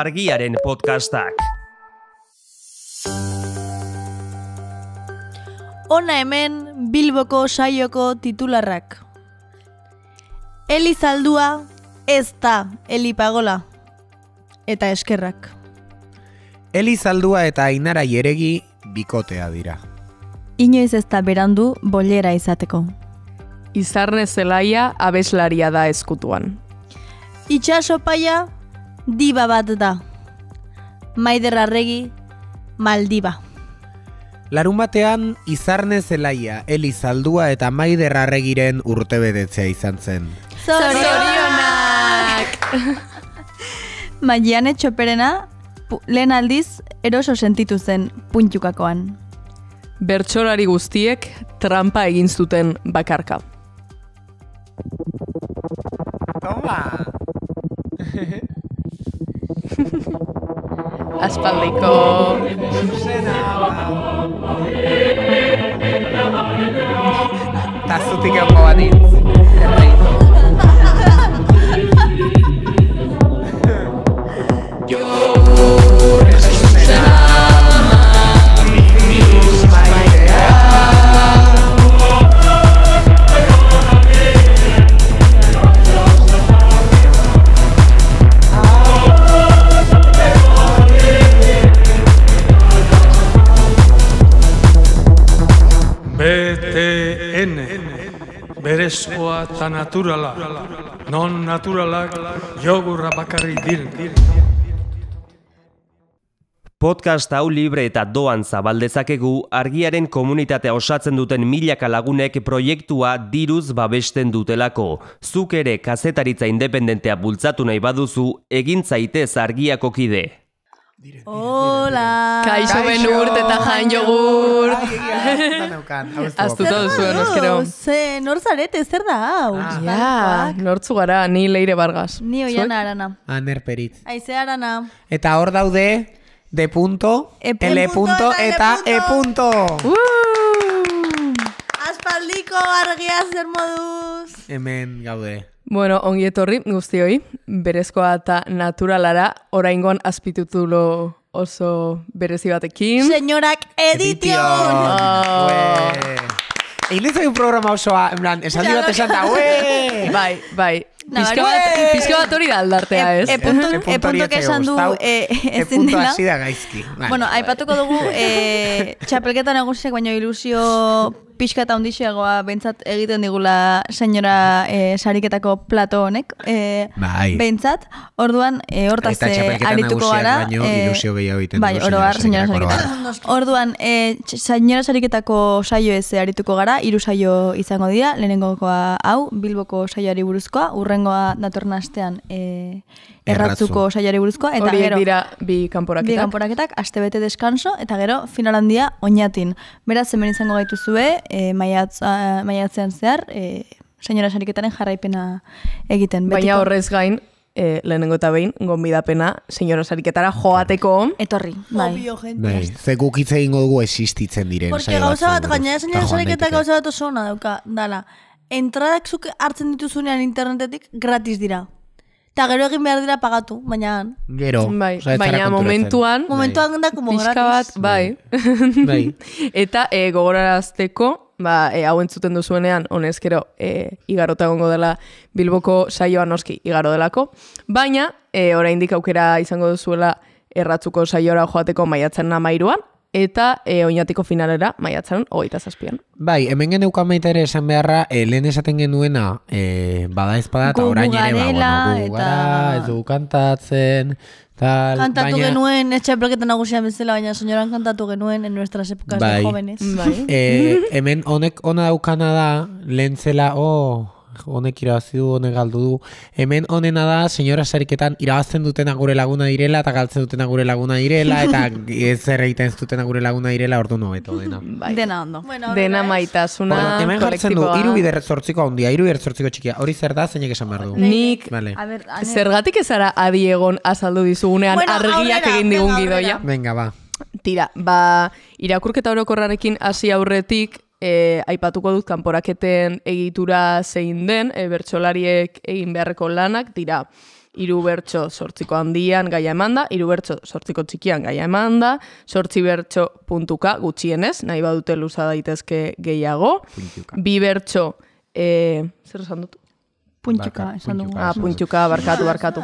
argiaren podcastak. Ona hemen Bilboko saioko titularrak. Eli zaldua ez da elipagola eta eskerrak. Eli zaldua eta Ainara Jeregi bikotea dira. Inoiz ez da berandu bolera izateko. Izarne zelaia abeslaria da eskutuan. Itxaso paia diba bat da. Maiderrarregi, Maldiba. Larumatean Izarne Zelaia, elizaldua eta Maiderrarregiren urte urtebedetzea izan zen. Zorionak! Magian etxoperena, lehen aldiz eroso sentitu zen puntxukakoan. Bertxolari guztiek trampa egin zuten bakarka. Toma! Aspaldiko... Ta zutik egon badintz. interesoa eta naturala. Non naturalak jogurra bakarri dir. Podcast hau libre eta doan zabaldezakegu argiaren komunitatea osatzen duten milaka lagunek proiektua diruz babesten dutelako. Zuk ere kazetaritza independentea bultzatu nahi baduzu, egintzaitez argiako kide. Hola! Kaixo benurt eta jain jogurt! Aztu da duzu, da? Ah, nortzu gara, ni leire bargas. Ni oian arana. Aner ah, perit. arana. Eta hor daude, de punto, e punto punto, eta e punto. Uh! Aspaldiko argiaz, moduz. Hemen gaude. Bueno, ongi etorri guztioi, berezkoa eta naturalara, oraingon azpitutulo oso berezi batekin. Senyorak edition! Oh. Egin dezai un programa osoa, en plan, santa, ue! Bai, bai. Pizka bat hori da aldartea, eh, ez? E punto e punto eh, que esan du e punto ha sido gaizki. Bueno, aipatuko dugu eh egun nagusiak ilusio pixka eta ondixiagoa bentsat egiten digula senyora eh, sariketako plato honek. E, eh, bai. Bentsat, orduan e, hortaz arituko gara. bai, txapelketan senyora sariketako Orduan, e, senyora sariketako saio ez arituko gara, iru saio izango dira, lehenengokoa hau, bilboko saioari buruzkoa, urrengoa datornastean e, erratzuko osaiari buruzkoa eta Hori gero dira bi kanporaketak. Bi kanporaketak aste bete deskanso eta gero final handia oinatin. Beraz hemen izango gaituzue e, eh, maiatz, eh, maiatzean zehar e, eh, senyora sariketaren jarraipena egiten. Betiko. Baina horrez gain e, lehenengo eta behin, gonbidapena, senyora sariketara joateko. Etorri, bai. bai. ingo dugu existitzen diren. Porque gauza bat, gaina, senyora sariketa gauza bat oso hona dauka, dala. Entradak zuke hartzen dituzunean internetetik gratis dira. Eta gero egin behar dira pagatu, baina... Gero. Bai. baina momentuan... Momentuan bai. da, bat, bai. bai. bai. eta e, gogorarazteko, ba, e, hau entzuten duzuenean, honez, gero, e, igarota gongo dela Bilboko saioa noski igaro delako. Baina, e, oraindik aukera izango duzuela erratzuko saiora joateko maiatzen namairuan, eta e, eh, oinatiko finalera maiatzaren hogeita zazpian. Bai, hemen geneuk amaita ere esan beharra, e, esaten genuena e, bada eta orain ere bago, no, eta... ez du kantatzen... Tal, kantatu baina... genuen, ez txapelketan agusia bezala, baina soñoran kantatu genuen en nuestras épocas de jovenes. Bai. E, hemen honek ona daukana da, lehen zela, oh, honek irabazi du, honek galdu du. Hemen honena da, senyora zerketan irabazten dutena gure laguna direla, eta galtzen dutena gure laguna direla, eta zer egiten ez dutena gure laguna direla, ordu no, eto, dena. Bai. Dena ondo. Bueno, dena maitasuna. kolektiboa. hemen jartzen du, iru bider handia, iru txikia. Hori zer da, zeinek esan behar du. Nik, vale. zergatik ez zara adiegon azaldu dizugunean bueno, argiak egin digun gidoia. Venga, ba. Tira, ba, irakurketa orokorrarekin hasi aurretik, e, aipatuko dut kanporaketen egitura zein den, e, bertsolariek egin beharreko lanak dira hiru bertso sortziko handian gaia eman iru bertso sortziko txikian gaia eman da, sortzi bertso puntuka gutxienez, nahi badute luza daitezke gehiago, bi bertso, e, zer esan Puntuka, ah, puntuka, barkatu, barkatu.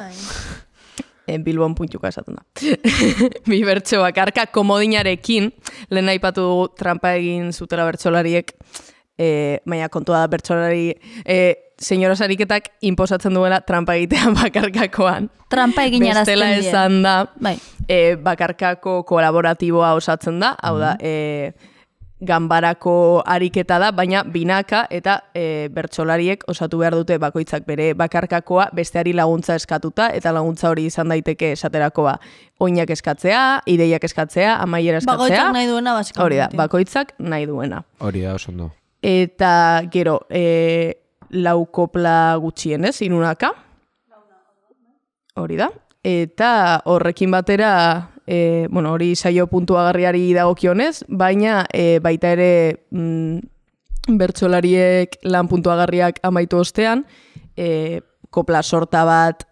Eh, Bilbon puntuka esaten da. Bi bertxo bakarka komodinarekin, lehen nahi patu trampa egin zutela bertxolariek, e, eh, baina kontua da bertxolari, e, eh, senyora sariketak imposatzen duela trampa egitean bakarkakoan. Trampa egin arazten dira. Bestela esan da, bai. e, bakarkako kolaboratiboa osatzen da, hau da, mhm ganbarako ariketa da, baina binaka eta e, osatu behar dute bakoitzak bere bakarkakoa besteari laguntza eskatuta eta laguntza hori izan daiteke esaterakoa oinak eskatzea, ideiak eskatzea, amaiera eskatzea. Bakoitzak nahi duena, basikamente. Hori da, bakoitzak nahi duena. Hori da, oso du. Eta, gero, e, laukopla gutxienez, inunaka. Hori da. Eta horrekin batera e, bueno, hori saio puntuagarriari dagokionez, baina e, baita ere mm, bertsolariek lan puntuagarriak amaitu ostean, e, kopla sorta bat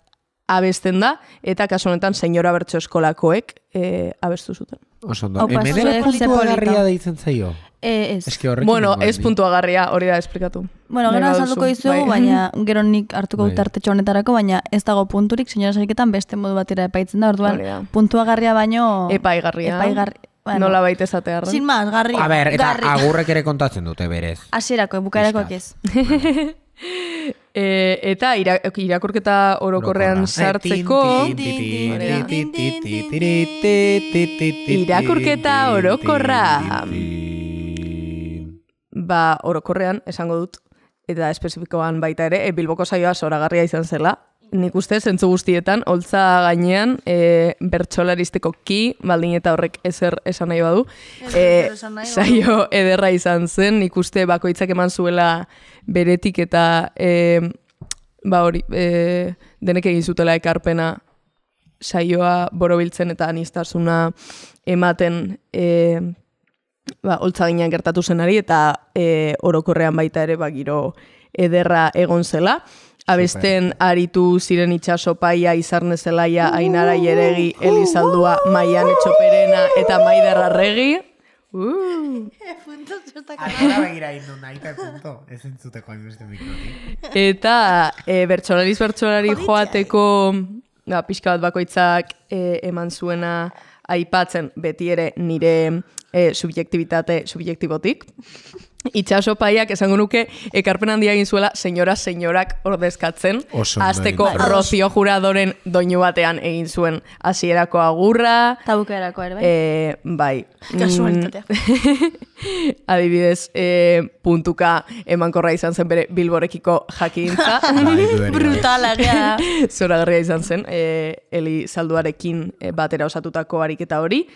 abesten da, eta kasu honetan senyora bertso eskolakoek e, abestu zuten. Osondo, emene da zaio ez. Es que bueno, ez puntua hori da, esplikatu. Bueno, gero azalduko izugu, bai. baina gero nik hartuko bai. dut honetarako, baina ez dago punturik, senyora sariketan beste modu batera epaitzen da, orduan Baila. puntua baino... epaigarria Nola baita esate arren. Sin más, garri. A ver, eta garri. agurrek ere kontatzen dute, berez. Asierako, bukaerako ez. e, eta irakurketa orokorrean sartzeko irakurketa orokorra ba, orokorrean, esango dut, eta espezifikoan baita ere, e, bilboko saioa zoragarria izan zela. Nik uste, zentzu guztietan, holtza gainean, e, eh, bertxolaristeko ki, baldin eta horrek ezer esan nahi badu, e, saio ederra izan zen, nik uste, bakoitzak eman zuela beretik eta, ba hori, e, denek egin zutela ekarpena saioa borobiltzen eta anistazuna ematen, ba, oltsa ginean gertatu zenari eta e, orokorrean baita ere ba, giro ederra egon zela. Abesten aritu ziren itxaso paia izarne zelaia ainara jeregi elizaldua maian etxoperena eta maiderra regi. Uh. Eh, eta e, bertsolariz bertsolari eh. joateko ba, pixka bat bakoitzak e, eman zuena aipatzen beti ere nire e, subjektibitate subjektibotik itxaso paiak esango nuke ekarpen handia egin zuela senyora señorak ordezkatzen hasteko rozio juradoren doinu batean egin zuen hasierako agurra tabukerako ere, bai eh bai kasualitatea adibidez eh, puntuka emankorra izan zen bere bilborekiko jakintza brutala garria izan zen eh, eli salduarekin eh, batera osatutako ariketa hori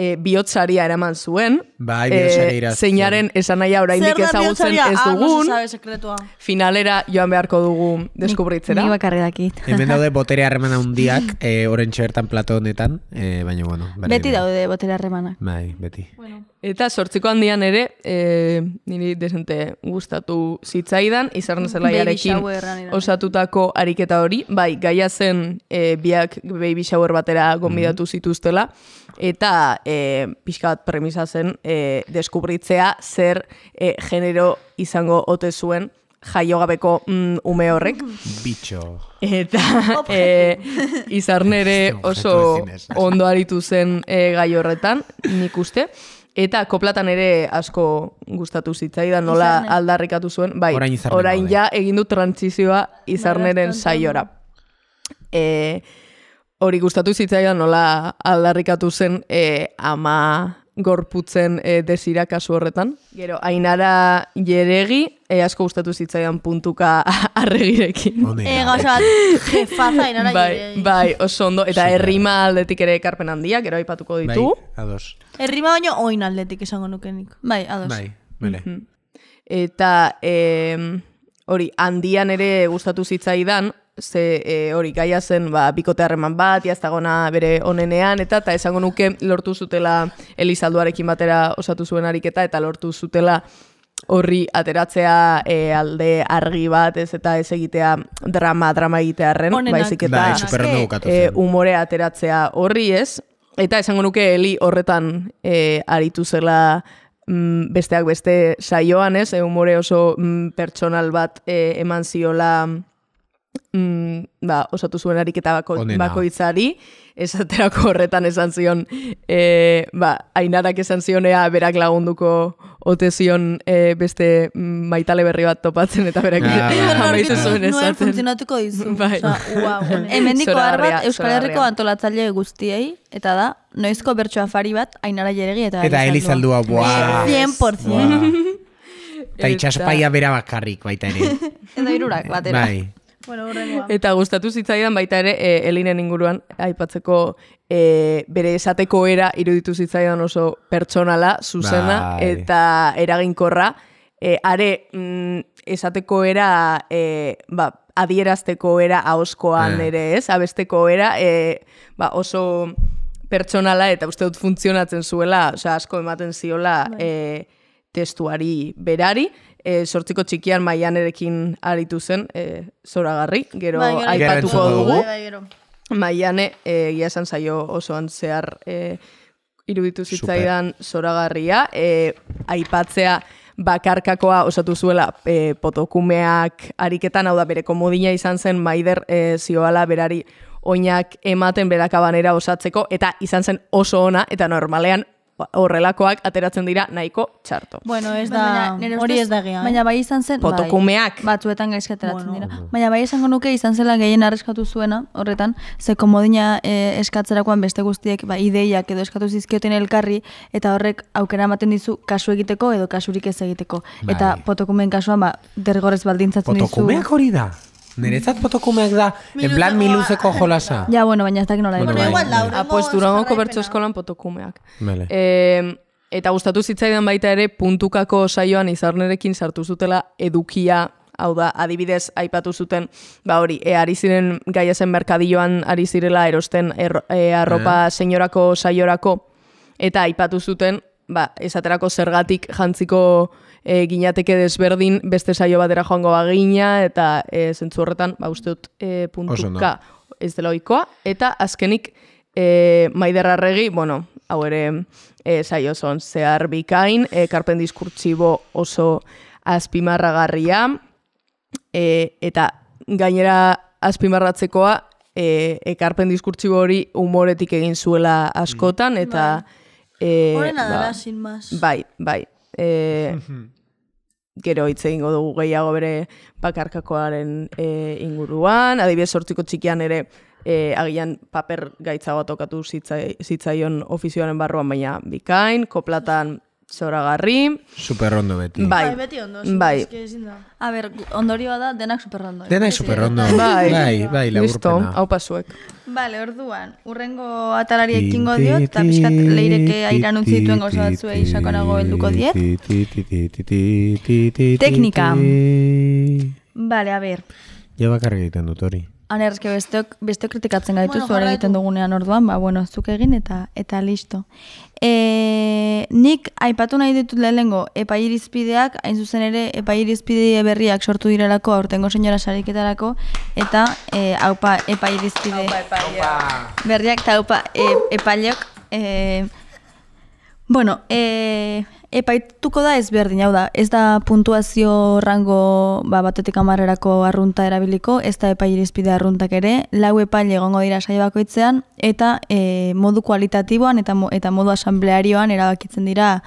e, bihotzaria eraman zuen. Bai, bihotzaria eh, zeinaren esan aia oraindik dik ezagutzen ez dugun. Ah, no sabe, finalera joan beharko dugu deskubritzera. Ni, ni bakarri daki. Hemen daude botere harremana hundiak, e, eh, oren txobertan plato honetan, e, baina bueno. beti daude botere harremana. Bai, beti. Eta sortziko handian ere, e, niri desente gustatu zitzaidan, izan zela osatutako ariketa hori, bai, gaia zen biak baby shower batera gombidatu mm -hmm. zituztela, eta e, pixka bat premisa zen e, deskubritzea zer eh, genero izango ote zuen jaiogabeko mm, ume horrek. bicho Eta e, izarnere oso ondo aritu zen e, gai horretan, nik uste. Eta koplatan ere asko gustatu zitzaidan nola Izarne. aldarrikatu zuen. Bai, orain, ja egin du trantzizioa izarneren saiora. Eh, hori gustatu zitzaidan nola aldarrikatu zen e, ama gorputzen e, desira kasu horretan. Gero, ainara jeregi, e, asko gustatu zitzaidan puntuka arregirekin. E, bat, jefaza ainara bai, jeregi. Bai, bai, oso ondo, eta errima aldetik ere ekarpen handia, gero aipatuko ditu. Bai, ados. Errima baino oin aldetik esango nukenik. Bai, ados. Bai, bene. Eta... E, Hori, handian ere gustatu zitzaidan, ze e, hori gaia zen ba, bikote harreman bat, jazta bere onenean, eta ta esango nuke lortu zutela Elizalduarekin batera osatu zuen ariketa, eta lortu zutela horri ateratzea e, alde argi bat, ez eta ez egitea drama, drama egitearen, baizik eta bai, e, umore ateratzea horri ez, eta esango nuke Eli horretan e, aritu zela mm, besteak beste saioan ez, e, umore oso mm, pertsonal bat e, eman ziola, Mm, ba, osatu zuen ariketa bako, bakoitzari, esaterako horretan esan zion, e, ba, ainarak esan zionea berak lagunduko ote zion eh, beste maitale berri bat topatzen, eta berak ja, ah, ba, esaten. Nuen funtzionatuko dizu. Bai. Osa, Hemen diko Euskal Herriko antolatzaile guztiei, eta da, noizko bertsoa afari bat, ainara jeregi, eta, eta elizaldua. Eta 100%. Eta itxaspaia bera bakarrik baita ere. Eta irurak, batera Bai bueno, eta gustatu zitzaidan baita ere e, Elinen inguruan aipatzeko e, bere esateko era iruditu zitzaidan oso pertsonala, zuzena bai. eta eraginkorra. E, are mm, esateko era e, ba, adierazteko era ahoskoan ere ez, abesteko era e, ba, oso pertsonala eta uste dut funtzionatzen zuela, asko ematen ziola e, testuari berari e, eh, sortziko txikian maianerekin aritu zen, e, zoragarri, gero bai, aipatuko dugu. Bai, bai, Maiane, eh, egia esan zaio osoan zehar e, iruditu zitzaidan Super. zoragarria, aipatzea bakarkakoa osatu zuela e, potokumeak ariketan, hau da bere komodina izan zen maider e, zioala berari oinak ematen berakabanera osatzeko, eta izan zen oso ona, eta normalean horrelakoak ateratzen dira nahiko txarto. Bueno, ez da, hori ez da gean. Eh? Baina bai izan zen, bai, Potokumeak. batzuetan gaizka ateratzen dira. Baina bai izango nuke izan zela gehien arriskatu zuena, horretan, ze komodina eh, eskatzerakoan beste guztiek, ba, ideiak edo eskatu zizkioten elkarri, eta horrek aukera ematen dizu kasu egiteko edo kasurik ez egiteko. Eta bai. potokumen kasuan, ba, derrigorez baldintzatzen dizu. Potokumeak hori da? Nerezat potokumeak da, en plan miluzeko jolasa. Ja, bueno, baina ez dakit nola. Bueno, bai, Apoez, bertso eskolan potokumeak. Bale. Eh, eta gustatu zitzaidan baita ere, puntukako saioan izarnerekin sartu zutela edukia hau da, adibidez, aipatu zuten, ba hori, e, ari ziren gaiazen merkadioan ari zirela erosten er, e, arropa e. saiorako, eta aipatu zuten, ba, esaterako zergatik jantziko e, desberdin beste saio batera joango bagina eta e, zentzu horretan ba uste dut e, puntuka ez dela oikoa eta azkenik e, bueno hau ere e, saio zon zehar bikain e, karpen oso azpimarragarria e, eta gainera azpimarratzekoa e, ekarpen diskurtzibo hori umoretik egin zuela askotan eta mm. E, Horena ba, dara, sin mas. Bai, bai e, gero hitz egingo dugu gehiago bere bakarkakoaren e, inguruan, adibidez sortziko txikian ere e, agian paper gaitzagoa tokatu zitzaion ofizioaren barruan, baina bikain, koplatan zoragarri. Superrondo beti. Bai, bai beti ondo. Super, bai. A ber, ondorioa da, denak superrondo. Denak superrondo. Bai, bai, bai laburpena. Listo, hau pasuek. Vale, orduan, urrengo atalari ekingo diot, eta pixkat leireke airan utzituen gozo batzuei sakonago helduko diet. Teknika. Vale, a ber. Ja bakarrik egiten dut hori. Hane besteok, besteok kritikatzen gaitu bueno, zuara egiten dugunean orduan, ba, bueno, zuk egin eta eta listo. E, nik aipatu nahi ditut lehenengo epairizpideak, hain zuzen ere epairizpide berriak sortu direlako aurtengo senyora sariketarako, eta e, aupa epairizpide berriak eta haupa e, epailok. E, bueno, e, epaituko da ezberdin, hau da, ez da puntuazio rango ba, batetik amarrerako arrunta erabiliko, ez da epai irizpide arruntak ere, lau epai egongo dira saio bakoitzean, eta e, modu kualitatiboan eta, eta modu asamblearioan erabakitzen dira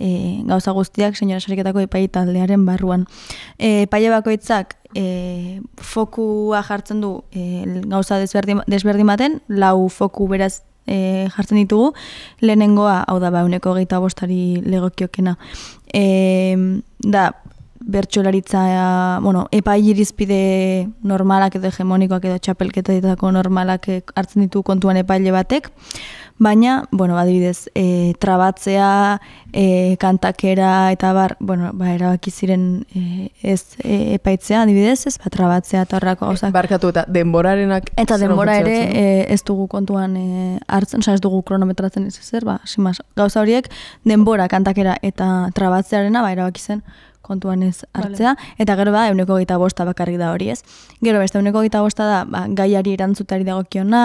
e, gauza guztiak senyora sariketako epai taldearen barruan. E, epai bakoitzak e, fokua jartzen du e, gauza desberdimaten, lau foku beraz e, jartzen ditugu. Lehenengoa, hau da, ba, uneko gehieta bostari legokiokena. E, da, bertxolaritza, bueno, epa irizpide normalak edo hegemonikoak edo txapelketa ditako normalak eh, hartzen ditu kontuan epaile batek. Baina, bueno, adibidez, e, trabatzea, e, kantakera eta bar, bueno, ba, erabaki ziren e, ez e, epaitzea, adibidez, ez, ba, trabatzea eta horrako gauzak. barkatu eta denborarenak... Eta denbora ere e, ez dugu kontuan e, hartzen, ez dugu kronometratzen ez zer, ba, simaz, gauza horiek denbora, kantakera eta trabatzearena, ba, zen kontuan ez hartzea, eta gero ba, euneko gita bosta bakarrik da hori ez. Gero beste, euneko gita bosta da, ba, gaiari erantzutari dagokiona,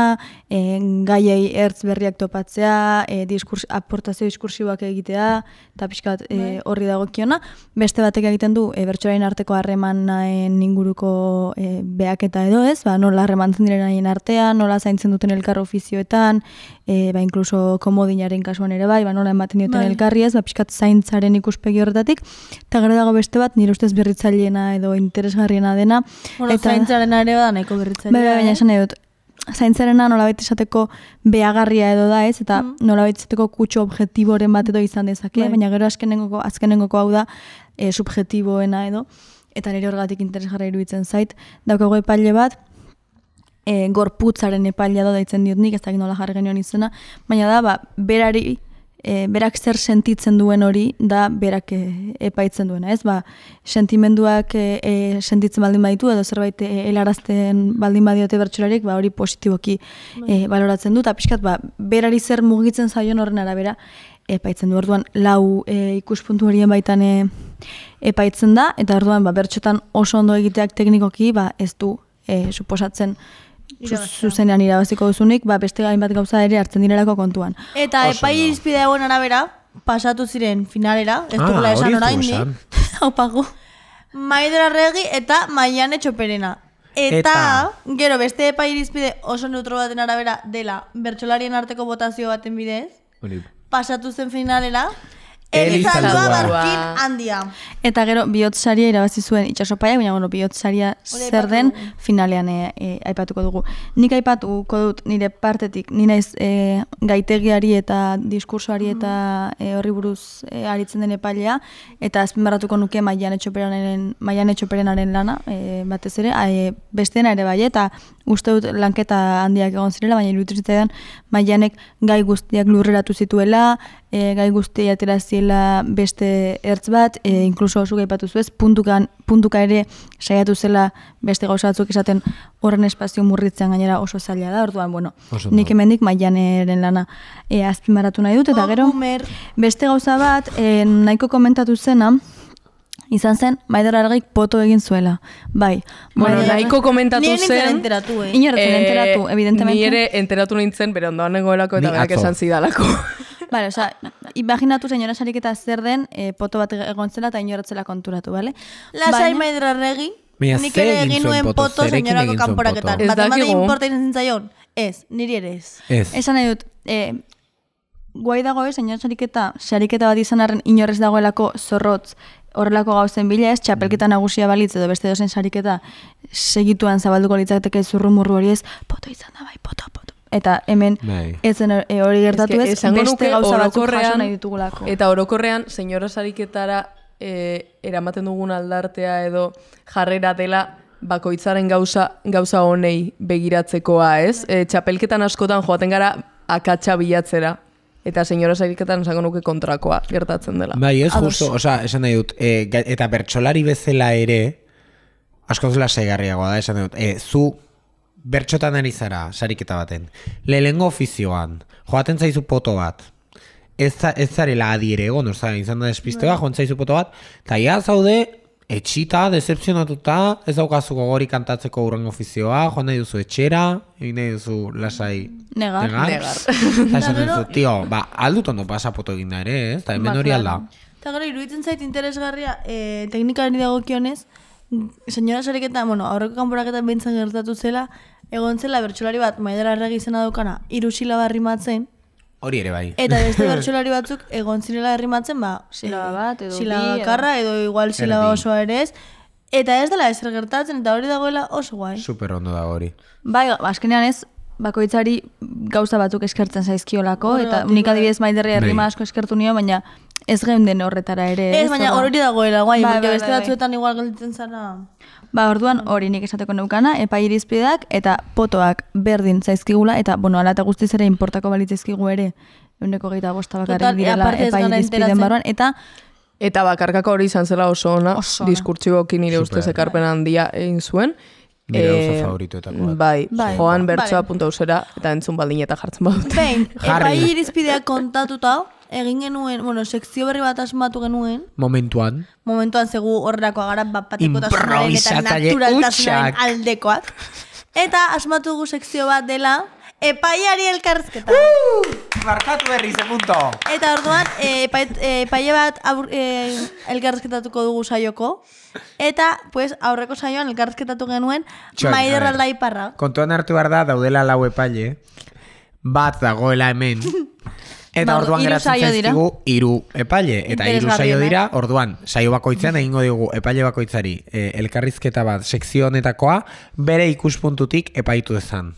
e, eh, gaiai ertz berriak topatzea, e, diskurs, aportazio diskursiboak egitea, eta pixka bat e, horri dagokiona. Beste batek egiten du, e, arteko arteko harremanen inguruko e, beaketa edo ez, ba, nola harremantzen diren haien artean, nola zaintzen duten elkar ofizioetan, e, ba, inkluso komodinaren kasuan ere bai, ba, nola ematen dioten bai. elkarri ez, ba, pixkat zaintzaren ikuspegi horretatik, eta gero dago beste bat, nire ustez berritzaileena edo interesgarriena dena. Bueno, eta, zaintzaren ere nahiko berritzaileena. Bai, bai, baina eh? esan edut, zaintzarena nolabait esateko beagarria edo da ez, eta mm. nolabait esateko kutxo objektiboren bat edo izan dezake, bai. baina gero azkenengoko, azkenengoko hau da e, subjektiboena edo, eta nire horregatik interesgarria iruditzen zait, daukago epaile bat, e, gorputzaren epaila da daitzen diot nik, ez da nola jarri genioen izena, baina da, ba, berari, e, berak zer sentitzen duen hori, da berak e, epaitzen duena, ez? Ba, sentimenduak e, e sentitzen baldin baditu, edo zerbait e, helarazten baldin badiote bertxularik, ba, hori positiboki e, bai. baloratzen du, eta pixkat, ba, berari zer mugitzen zaion horren arabera, epaitzen du. Orduan lau e, ikuspuntu horien baitan e, epaitzen da eta orduan ba bertxotan oso ondo egiteak teknikoki ba ez du e, suposatzen zuzenean irabaziko duzunik, ba, beste gain bat gauza ere hartzen direlako kontuan. Eta epai irizpide egon arabera, pasatu ziren finalera, ez ah, dugula esan orain Opagu. Maidera regi eta maian etxoperena. Eta, gero, beste epai irizpide oso neutro baten arabera dela, bertsolarien arteko botazio baten bidez, Olip. pasatu zen finalera, Elizaldua barkin handia. Eta gero, bihotzaria irabazi zuen itxasopaia, baina bueno, bihotzaria zer den finalean eh, eh, aipatuko dugu. Nik aipatuko dut nire partetik, nina naiz eh, gaitegiari eta diskursoari mm-hmm. eta horri buruz e, aritzen den epailea, eta azpimarratuko nuke maian etxoperenaren, maian etxoperenaren lana, batez ere, besteena ere bai, eta uste dut lanketa handiak egon zirela, baina irutrizitzen maianek gai guztiak lurreratu zituela, gai guztiak aterazi beste ertz bat, e, inkluso zuge ipatu zuez, puntukan, puntuka ere saiatu zela beste gauzatzuk esaten horren espazio murritzen gainera oso zaila da, orduan, bueno, oso nik emendik maianeren lana e, azpimaratu nahi dut, eta oh, gero, beste gauza bat, e, nahiko komentatu zena, izan zen, maidara argaik poto egin zuela. Bai. Bueno, bueno komentatu nien zen... Nien enteratu, eh? eh, enteratu, evidentemente. Nire enteratu nintzen, bere ondoan negoelako eta berak esan zidalako. Bai, bai, o sea, bai, imaginatu senyora sariketa zer den eh, poto bat egon zela eta inoratzela konturatu, bale? Lasai Baina... maidra regi, nik ere egin nuen poto senyorako kanporaketan. Ez da kigu. Bat ematen zaion, ez, niri ere ez. Ez. dut, eh, guai dago ez, eh, senyora sariketa, sariketa bat izan arren inorrez dagoelako zorrotz horrelako gauzen bila ez, txapelketa mm. nagusia balitz edo beste dozen sariketa segituan zabalduko litzateke zurrumurru hori ez, poto izan da bai, poto, poto eta hemen bai. ezen eh, hori gertatu ez, ez beste gauza batzuk jaso nahi ditugulako. Eta orokorrean, senyora sariketara e, eramaten dugun aldartea edo jarrera dela bakoitzaren gauza, gauza honei begiratzekoa, ez? E, txapelketan askotan joaten gara akatxa bilatzera. Eta senyora sariketan esango nuke kontrakoa gertatzen dela. Bai, ez justu, justo, esan nahi dut, eta bertsolari bezala ere, askoz lasaigarriagoa da, esan dut, e, zu bertxotan ari zara, sariketa baten. Lehenengo ofizioan, joaten zaizu poto bat. Ez, za, ez zarela adiere egon, orza, izan da despistea, bai. joan zaizu poto bat. Eta ia zaude, etxita, decepzionatuta, ez daukazu gori kantatzeko urren ofizioa, joan nahi duzu etxera, egin nahi duzu lasai... Negar, negar. tio, ba, aldut ondo pasa poto egin ere, ez? Eta hemen ba, hori alda. Eta gara, iruditzen zait interesgarria, eh, teknikaren dagokionez, senyora sariketa, bueno, aurreko kanporaketan bintzen gertatu zela, egon zela bertxulari bat maidera erregi izena daukana, iru silaba rimatzen. Hori ere bai. Eta beste bertxulari batzuk egon zirela errimatzen, ba, silaba eh, bat, edo silaba bi, karra, edo, igual silaba osoa ere ez. Eta ez dela ezer gertatzen, eta hori dagoela oso guai. Super ondo da hori. Bai, ba, azkenean ez, bakoitzari gauza batzuk eskertzen zaizkiolako, bueno, eta unik bai. adibidez maiderri errima bai. asko eskertu nio, baina ez geunden horretara ere. Ez, baina hori dagoela, guai, ba, beste bai, bai, bai. batzuetan igual gelditzen zara. Ba, orduan mm. hori nik esateko neukana, epa irizpideak eta potoak berdin zaizkigula, eta, bueno, eta guztiz ere importako balitzaizkigu ere, euneko gehieta bakarrik e, direla epa irizpideen eta... Eta bakarkako hori izan zela oso ona, oso nire ustez ekarpen handia egin zuen. Nire e, eh, favorituetako. Bai, bai, joan bertsoa bai. eta entzun baldin eta jartzen badut. Bein, epa irizpideak kontatuta, egin genuen, bueno, sekzio berri bat asmatu genuen. Momentuan. Momentuan, zegu horrakoa gara bat patikota eta naturaltasunen aldekoak. Eta asmatu gu sekzio bat dela epaiari elkarrezketa. Uh! Markatu berri, ze punto. Eta orduan, eh, epai eh, bat abur, eh, dugu saioko. Eta, pues, aurreko saioan elkarrezketatu genuen Txon, maide Kontuan hartu behar da, daudela lau epaile. Bat dagoela hemen. Eta ba, orduan geratzen zaizkigu hiru epaile eta hiru saio dira. Orduan saio bakoitzean egingo dugu epaile bakoitzari eh, elkarrizketa bat sekzio honetakoa bere ikuspuntutik epaitu dezan.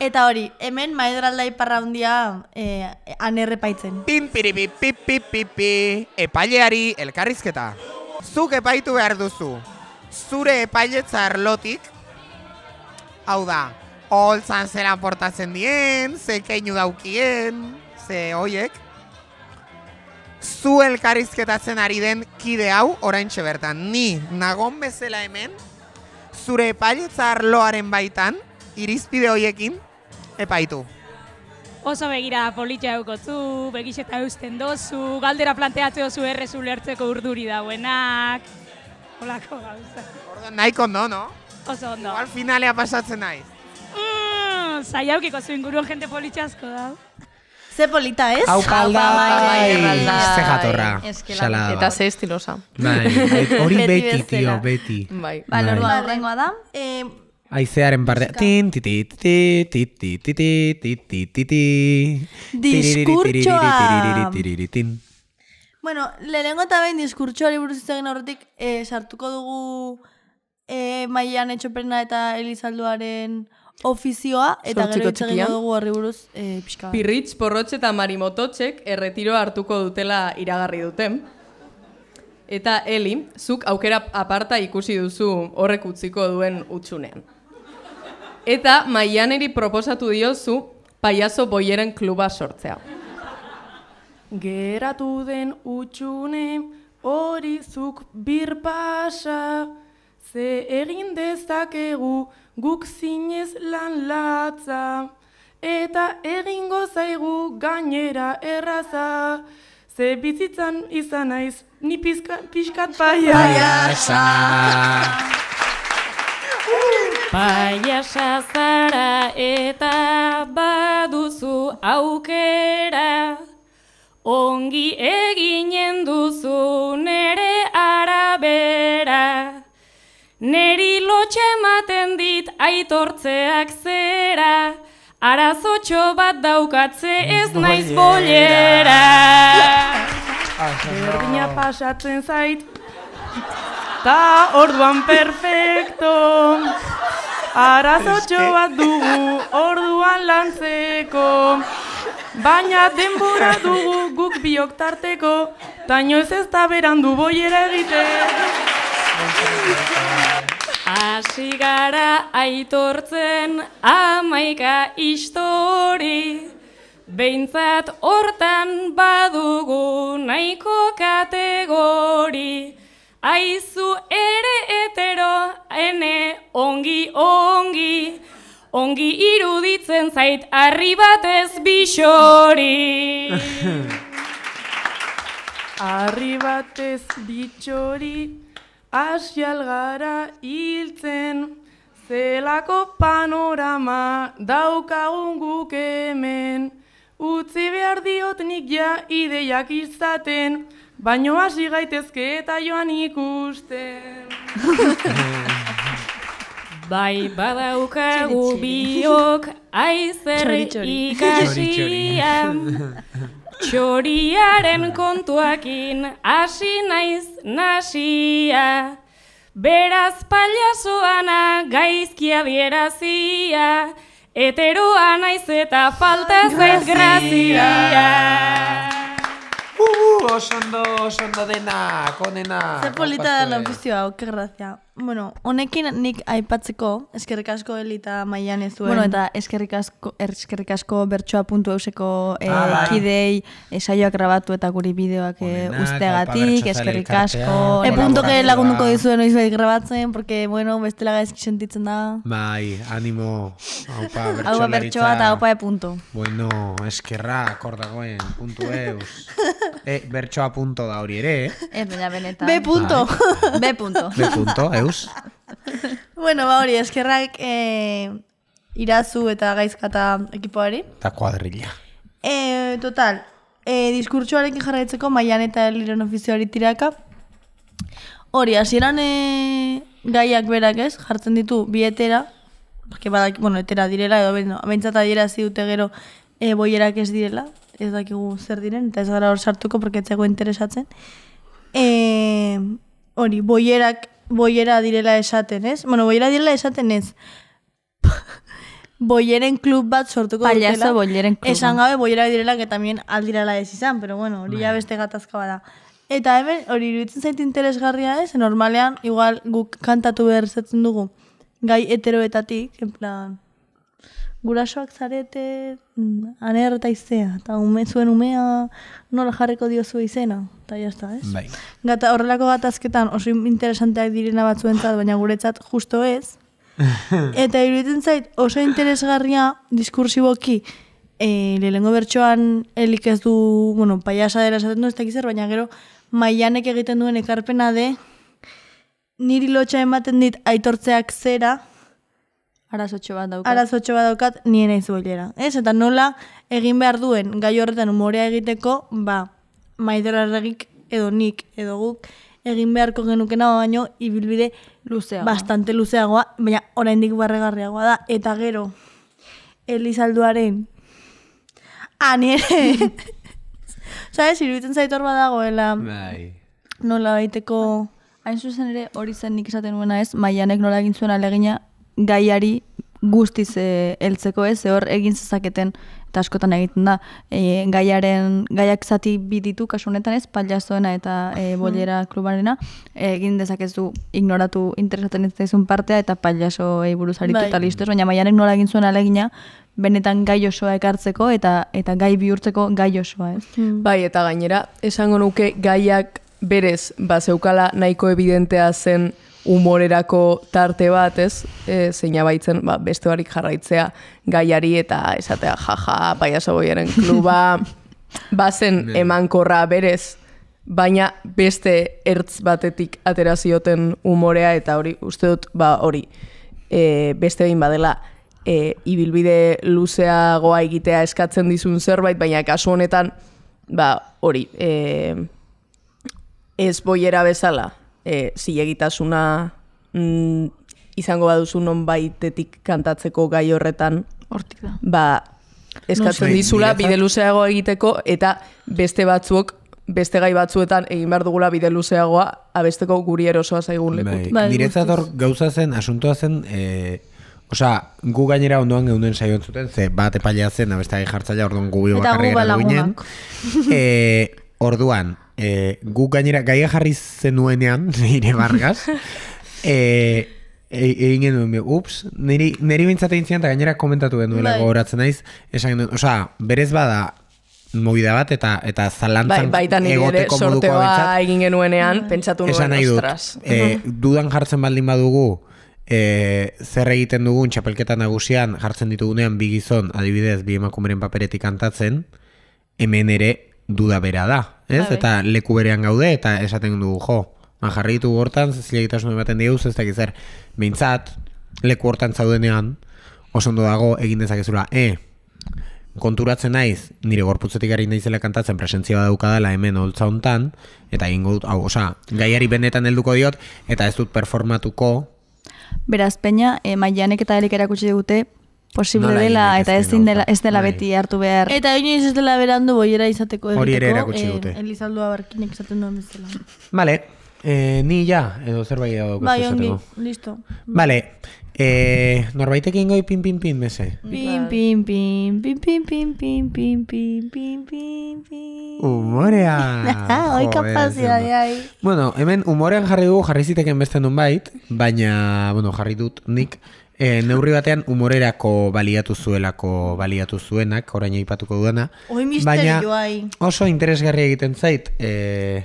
Eta hori, hemen maedralda iparra hundia eh, anerre paitzen. Pim, piripi, pip, pip, pip, pip, epaileari elkarrizketa. Zuk epaitu behar duzu. Zure epaile txarlotik, hau da, holtzan zera portatzen dien, zekeinu daukien ze hoiek, zu elkarrizketatzen ari den kide hau orain bertan. Ni, nagon bezala hemen, zure epailetza arloaren baitan, irizpide hoiekin, epaitu. Oso begira politia euko begixeta eusten dozu, galdera planteatze dozu errezu lertzeko urduri dauenak, holako gauza. Ordan, nahiko ondo, no? Oso ondo. Igual finalea pasatzen nahi. Mm, haukiko zu inguruan jente politia asko dau. Ze polita, ez? Hau palda, ze jatorra. Eta ze estilosa. Bai, hori beti, tio, beti. Bai, bai. Ba, nortua da. Aizearen parte... Tin, ti, ti, ti, ti, ti, ti, Diskurtsoa! Bueno, lehenengo eta behin diskurtsoa buruz izan horretik sartuko dugu eh, maian etxoperena eta Elizalduaren ofizioa eta gero dugu horri buruz e, pixka. Pirritz, porrotxe eta marimototxek erretiro hartuko dutela iragarri duten. Eta Eli, zuk aukera aparta ikusi duzu horrek utziko duen utxunean. Eta maianeri proposatu diozu paiazo boieren kluba sortzea. Geratu den utxune hori zuk birpasa, ze egin dezakegu guk zinez lan latza, eta egingo zaigu gainera erraza, ze bizitzan izan naiz, ni pizka, pizkat paia. Paiasa! Paiasa zara eta baduzu aukera, ongi eginen duzu aitortzeak zera, arazotxo bat daukatze ez naiz bolera. Ah, Erdina pasatzen zait, ta orduan perfecto, arazotxo bat dugu orduan lantzeko, baina denbora dugu guk biok tarteko, taino ez ez da berandu boiera egite. Asi gara aitortzen amaika histori, behintzat hortan badugu nahiko kategori, aizu ere etero ene ongi ongi, ongi iruditzen zait arri batez bisori. Arri batez bitxori Asial gara hiltzen, zelako panorama daukagun gukemen, utzi behar diot nik ja ideiak izaten, baino hasi gaitezke eta joan ikusten. bai badaukagu biok aizer ikasian, Txoriaren kontuakin hasi naiz nasia. Beraz palasoana gaizkia bierazia. Eteroa naiz eta falta zait grazia. Uh, uh, osondo, osondo dena, konena. Zer polita da eh. okerrazia bueno, honekin nik aipatzeko, eskerrik asko elita maian ez duen. Bueno, eta eskerrik asko, eskerrik asko bertsoa puntu euseko eh, ah, bai. kidei, eh, grabatu eta guri bideoak e, usteagatik, eskerrik asko. E, punto que lagunduko dizuen oiz behar grabatzen, porque, bueno, bestela gaizki sentitzen da. Bai, animo, haupa bertsoa. Haupa bertsoa eta haupa e punto. Bueno, eskerra, akordagoen, puntu eus. e, bertsoa punto da hori ere. B bai. B B bueno, ba hori, eskerrak eh, irazu eta gaizkata ekipoari. Eta kuadrilla. Eh, total, eh, diskurtsuarekin jarraitzeko maian eta eliron ofizioari tiraka. Hori, hasieran eh, gaiak berak ez, jartzen ditu bietera, porque badak, bueno, etera direla, edo bueno, bentsat adiera dute gero eh, boierak ez direla, ez dakigu zer diren, eta ez gara hor sartuko, porque interesatzen. Eh, hori, boierak boiera direla esaten, ez? Bueno, boiera direla esaten, ez? Boieren klub bat sortuko dutela. Pallazo boieren klub. Esan gabe boiera direla, que tamien aldirala ez izan, pero bueno, hori ya bai. beste gatazka bada. Eta hemen, hori iruditzen zait interesgarria ez, normalean, igual, guk kantatu behar zetzen dugu, gai heteroetatik, en plan gurasoak zarete mm, aner eta izea, eta ume, zuen umea nola jarriko diozu izena, eta jazta, ez? Bai. Gata, horrelako gatazketan oso interesanteak direna batzuentzat, baina guretzat justo ez, eta iruditzen zait oso interesgarria diskursiboki e, eh, lehengo bertsoan elik ez du, bueno, paiasa dela esaten du ez baina gero maianek egiten duen ekarpena de niri lotxa ematen dit aitortzeak zera, arazotxo bat daukat. Arazotxo bat daukat, nien ez bolera. Ez, eta nola egin behar duen gai horretan umorea egiteko, ba, maiderarregik edo nik edo guk, egin beharko genukena baino ibilbide luzeagoa. Bastante luzeagoa, baina oraindik barregarriagoa da eta gero Elizalduaren ani ah, ere. Sabes, iruditzen zaitor badagoela. Bai. Nola baiteko hain zuzen ere hori zen nik esaten nuena ez, maianek nola egin zuen alegina gaiari guztiz e, ez, hor egin zezaketen, eta askotan egiten da, eh, gaiaren, gaiak zati biditu kasunetan ez, paljazoena eta e, eh, bolera klubarena, e, egin dezakezu ignoratu interesaten ez daizun partea, eta paljazo buruzari buruz bai. baina maian nola egin zuen alegina, benetan gai osoa ekartzeko eta eta gai bihurtzeko gai osoa, ez? Bai, eta gainera, esango nuke gaiak berez, ba, zeukala nahiko evidentea zen humorerako tarte bat, ez? E, ba, beste barik jarraitzea gaiari eta esatea jaja, paiaso goiaren kluba, bazen emankorra berez, baina beste ertz batetik atera zioten umorea eta hori uste dut ba hori e, beste egin badela e, ibilbide goa egitea eskatzen dizun zerbait baina kasu honetan ba hori e, ez boiera bezala e, zilegitasuna mm, izango baduzu non baitetik kantatzeko gai horretan hortik da ba, eskatzen no, dizula bide, bide luzeago egiteko eta beste batzuok beste gai batzuetan egin behar dugula bide luzeagoa abesteko guri erosoa zaigun bai. lekutik bai, gauza zen asuntoa zen e, gu gainera ondoan geunduen saio entzuten, ze bat epaila zen, abestea jartzaia, orduan gubi bakarregara guinen. E, orduan, E, guk gainera gaia jarri zenuenean, nire bargaz, eh, e, egin genuen, ups, niri, niri bintzat egin eta gainera komentatu genuen bai. gogoratzen naiz, esan genuen, osea, berez bada, movida bat eta eta zalantzan bai, baita egoteko ere, moduko egin genuenean, pentsatu nuen, esan nahi dut, eh, dudan jartzen baldin badugu, e, zer egiten dugun txapelketa nagusian jartzen ditugunean bigizon, adibidez, bi emakumeren paperetik antatzen hemen ere duda bera da. Ez? eta leku berean gaude, eta esaten du, jo, ma jarri ditu hortan, zilegitasun ematen dugu, ez da behintzat, leku hortan zaudenean, oso ondo dago egin dezakezula, e, konturatzen naiz, nire gorputzetik ari naizela kantatzen presentzia bat daukadala hemen holtza hontan, eta egin dut, hau, osa, gaiari benetan helduko diot, eta ez dut performatuko. Beraz, peina, e, eh, maianek eta helik erakutsi dute, posible dela eta ez zin dela, ez dela nahi. beti hartu behar. Eta inoiz ez dela berandu boiera izateko egiteko. Hori ere erakutsi dute. Eh, elizaldua barkinek izaten duen bezala. Bale, eh, ni ja, edo zerbait dago. Bai, ongi, listo. Vale, eh, norbaitek ingo pin, pin, pin, meze. Pin, pin, pin, pin, pin, pin, pin, pin, pin, pin, pin, pin. Humorea! Hoi kapazia, jai. Bueno, hemen humorean jarri dugu, jarri ziteken beste nun bait, baina, bueno, jarri dut nik, E, neurri batean umorerako baliatu zuelako baliatu zuenak, orain aipatuko duena. baina oso interesgarria egiten zait, e,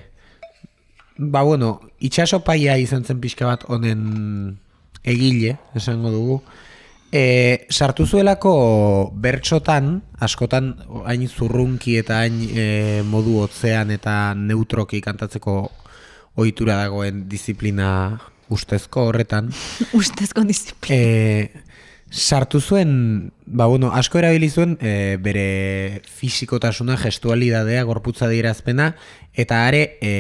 ba bueno, itxaso paia izan zen pixka bat honen egile, esango dugu. E, sartu zuelako bertxotan, askotan hain zurrunki eta hain modu otzean eta neutroki kantatzeko ohitura dagoen disiplina ustezko horretan. ustezko disiplina. Eh, sartu zuen, ba, bueno, asko erabili zuen e, bere fisikotasuna, gestualidadea, gorputza dirazpena, eta are e,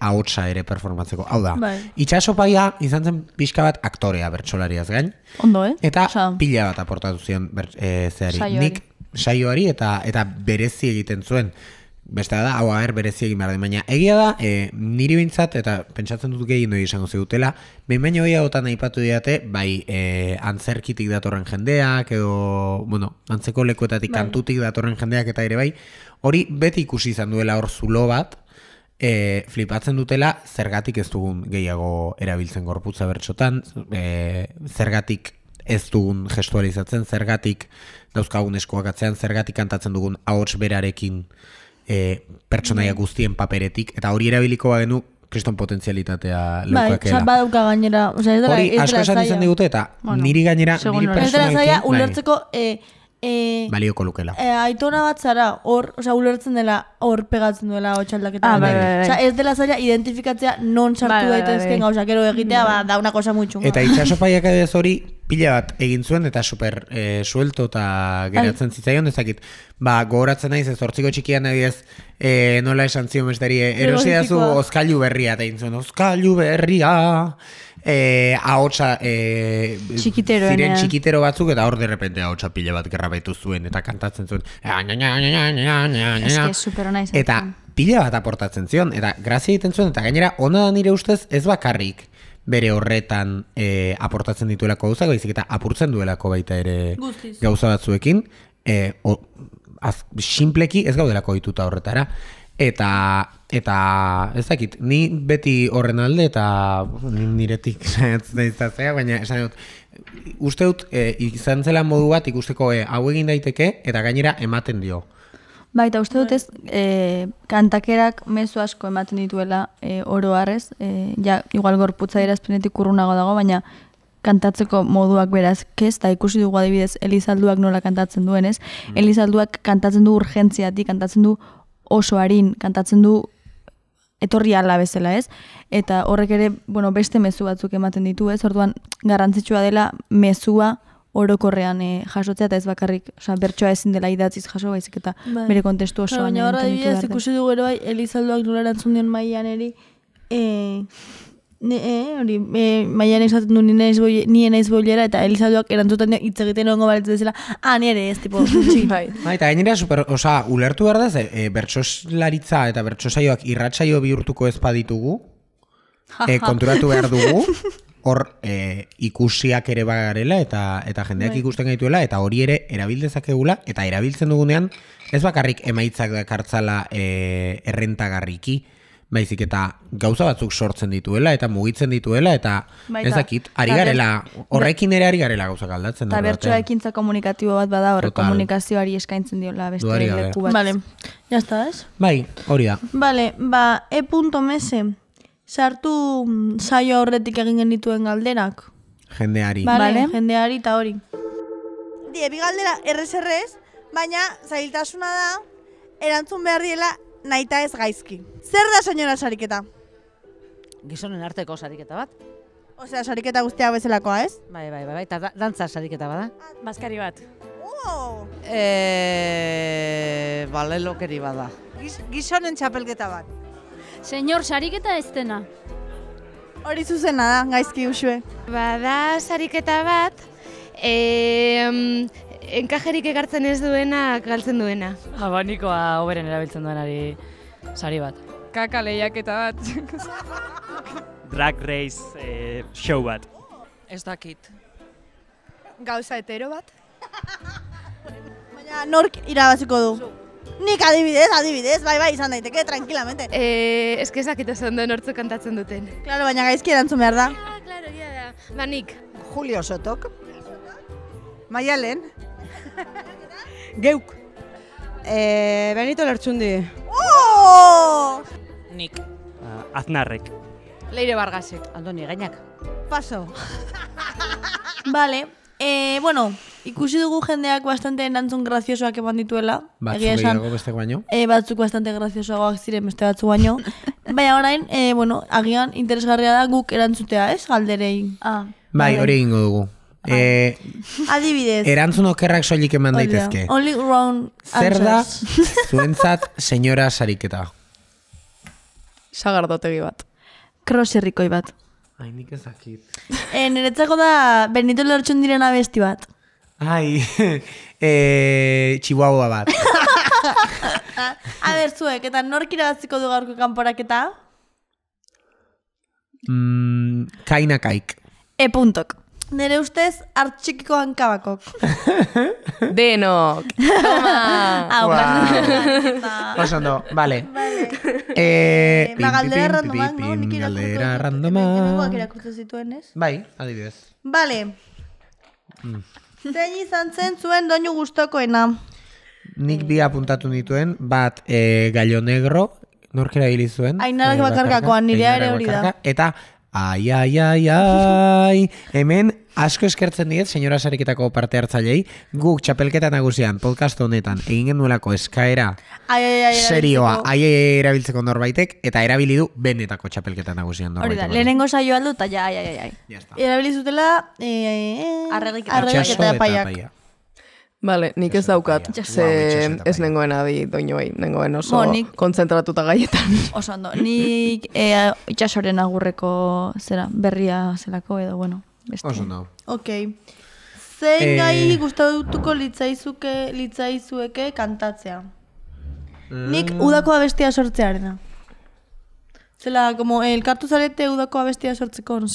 ahotsa ere performatzeko. Hau da, bai. itxaso izan zen pixka bat aktorea bertsolariaz gain. Ondo, eh? Eta pila bat aportatu zion zeari. Saioari. Nik saioari eta, eta berezi egiten zuen. Beste da, hau aher berezi egin behar baina egia da, e, niri bintzat, eta pentsatzen dut gehi indo izango zigutela, behin baino aipatu diate, bai, e, antzerkitik datorren jendeak, edo, bueno, antzeko lekuetatik bai. kantutik datorren jendeak eta ere bai, hori beti ikusi izan duela hor zulo bat, e, flipatzen dutela, zergatik ez dugun gehiago erabiltzen gorputza bertxotan, e, zergatik ez dugun gestualizatzen, zergatik dauzkagun eskoak atzean, zergatik kantatzen dugun ahots berarekin, e, pertsonaia bai. guztien paperetik, eta hori erabiliko bagenu kriston potentzialitatea leukakela. Bai, badauka gainera, osea, ez dela, Hori, asko esan izan digute, eta bueno, niri gainera, niri personalki... Ez dela zaila, ulertzeko, eh, e, balioko lukela. E, aitona bat zara, hor, osea, ulertzen dela, hor pegatzen duela hotxaldaketan. Ah, bai, bai, bai. ez dela zaila identifikatzea non sartu bai, bai, bai daitezken bai. gauza, gero egitea, ba, da una cosa Eta itxaso paiak hori, pila bat egin zuen, eta super e, suelto eta geratzen bai. zitzaion, ezakit, ba, gogoratzen naiz, ez hortziko txikian adiez, e, eh, nola esan zion bestari, eh, erosia zu, oskailu berria, eta egin zuen, oskailu berria, eh, ahotsa eh, txikitero, ziren ene. txikitero batzuk eta hor de repente ahotsa pila bat gerrabaitu zuen eta kantatzen zuen eta pila bat aportatzen zion eta grazia egiten zuen eta gainera ona da nire ustez ez bakarrik bere horretan eh, aportatzen dituelako gauza gauza eta apurtzen duelako baita ere gauza batzuekin eh, simpleki ez gaudelako dituta horretara eta Eta, ez dakit, ni beti horren alde eta niretik zaitzatzea, baina esan dut, uste dut, e, izan zela modu bat ikusteko e, hau egin daiteke eta gainera ematen dio. Bai, eta uste dut ez, e, kantakerak mezu asko ematen dituela e, oro harrez, e, ja, igual gorputza dira espinetik urrunago dago, baina kantatzeko moduak beraz, kez, eta ikusi dugu adibidez Elizalduak nola kantatzen duenez. ez? Mm. Elizalduak kantatzen du urgentziatik, kantatzen du oso harin, kantatzen du etorri ala bezala, ez? Eta horrek ere, bueno, beste mezu batzuk ematen ditu, ez? Orduan garrantzitsua dela mezua orokorrean e, jasotzea eta ez bakarrik, osea, bertsoa ezin dela idatziz jaso baizik eta bai. bere kontestu osoan. Baina horra ikusi du gero bai Elizalduak nola erantzun mailan eri eh ne, eh, hori, e, eh, maian du nien ez boilera, eta elizaduak erantzutan hitz egiten nongo baletzen dezela, ah, nire ez, tipo, zutxi. Bai. bai. eta gainera, super, oza, ulertu behar da, ze, eh, bertsoz eta bertsozaioak irratsaio bihurtuko ez paditugu, eh, konturatu behar dugu, hor e, ikusiak ere bagarela eta eta jendeak bai. ikusten gaituela, eta hori ere erabildezak egula, eta erabiltzen dugunean, ez bakarrik emaitzak dakartzala e, errentagarriki, baizik eta gauza batzuk sortzen dituela eta mugitzen dituela eta Baita, ez dakit, ari garela, horrekin ere ari garela gauza galdatzen. Eta bertsoa ekintza komunikatibo bat bada horre komunikazioari eskaintzen diola beste leku bat. Vale. Ja ez? Bai, hori da. Vale, ba, e.ms, sartu mm, saio horretik egin genituen galderak. Jendeari. Vale, jendeari eta hori. Die, bi galdera errez errez, baina zailtasuna da, erantzun behar diela naita ez gaizki. Zer da soinora sariketa? Gizonen arteko sariketa bat. Osea, sariketa guztia bezalakoa, ez? Bai, bai, bai, bai, eta dantza sariketa bada. Baskari bat. Oh! Eee... Balelokeri bada. Giz, gizonen txapelketa bat. Senyor, sariketa ez dena. Hori zuzena da, gaizki usue. Bada sariketa bat, e, enkajerik egartzen ez duena, galtzen duena. Abanikoa oberen erabiltzen duenari sari bat. Kaka lehiak bat. Drag Race eh, show bat. Ez dakit. Gauza etero bat. Baina nork irabaziko du. Nik adibidez, adibidez, bai bai izan daiteke, tranquilamente. Eee, eh, ez kezak eta zondo nortzu kantatzen duten. Claro, baina gaizki erantzun behar da. Ah, claro, ia da. Ba nik. Julio Sotok. Maialen. Geuk. E, Benito Lertxundi. Oh! Nik. Ah, aznarrek. Leire Bargasek. Aldoni, gainak. Paso. vale. E, bueno, ikusi dugu jendeak bastante erantzun graziosoak eman dituela. Batzuk egia beste E, eh, batzuk bastante graziosoagoak ziren beste batzu baino. Baina orain, e, bueno, agian interesgarria da guk erantzutea, ez? Galderei. Ah, bai, hori egingo dugu. Eh, Adibidez. Erantzun okerrak soilik eman daitezke. Only wrong Zer da, zuentzat, senyora sariketa. Sagardotegi bat. Cross bat. Ai, nik ezakit. Eh, niretzako da, Benito Lortxun diren abesti bat. Ai, eh, txihuahua bat. A ber, zuek, eta nork irabaziko du gaurko kanporaketa? Mm, kainakaik. E puntok. Nere ustez, hartxikiko hankabakok. Denok. Toma. Au, pasan. Oso bale. Vale. Eh, eh ba, galdera randomak, no? Nik galdera irakurtu zituen, ez? Bai, adibidez. Bale. Mm. Zein izan zen zuen doinu gustokoena. Nik bi apuntatu nituen, bat e, gallo negro, norkera hilizuen. Ainarak eh, bakarkakoan, nirea ere hori da. Eta, Ai, ai, ai, ai. Hemen, asko eskertzen diet, senyora sariketako parte hartzailei, guk txapelketa nagusian, podcast honetan, egin genuelako eskaera ai, ai, ai, serioa, ai, ai, ai, erabiltzeko norbaitek, eta erabili du benetako txapelketa nagusian norbaitek. Hori da, lehenengo saio aldu, eta ja, ai, ai, ai. Erabilizutela, e, e, e, Bale, nik ez daukat, ze ez nengoen adi doinoi, nengoen oso Bo, nik, kontzentratuta gaietan. Oso ondo, nik e, eh, itxasoren agurreko zera, berria zelako edo, bueno. Beste. Oso ondo. Ok. Zein eh, gai guztatu dutuko litzaizueke kantatzea? Mm. nik udakoa bestia sortzearen da. Zela, como eh, el kartu zarete udako abestia sortzeko, no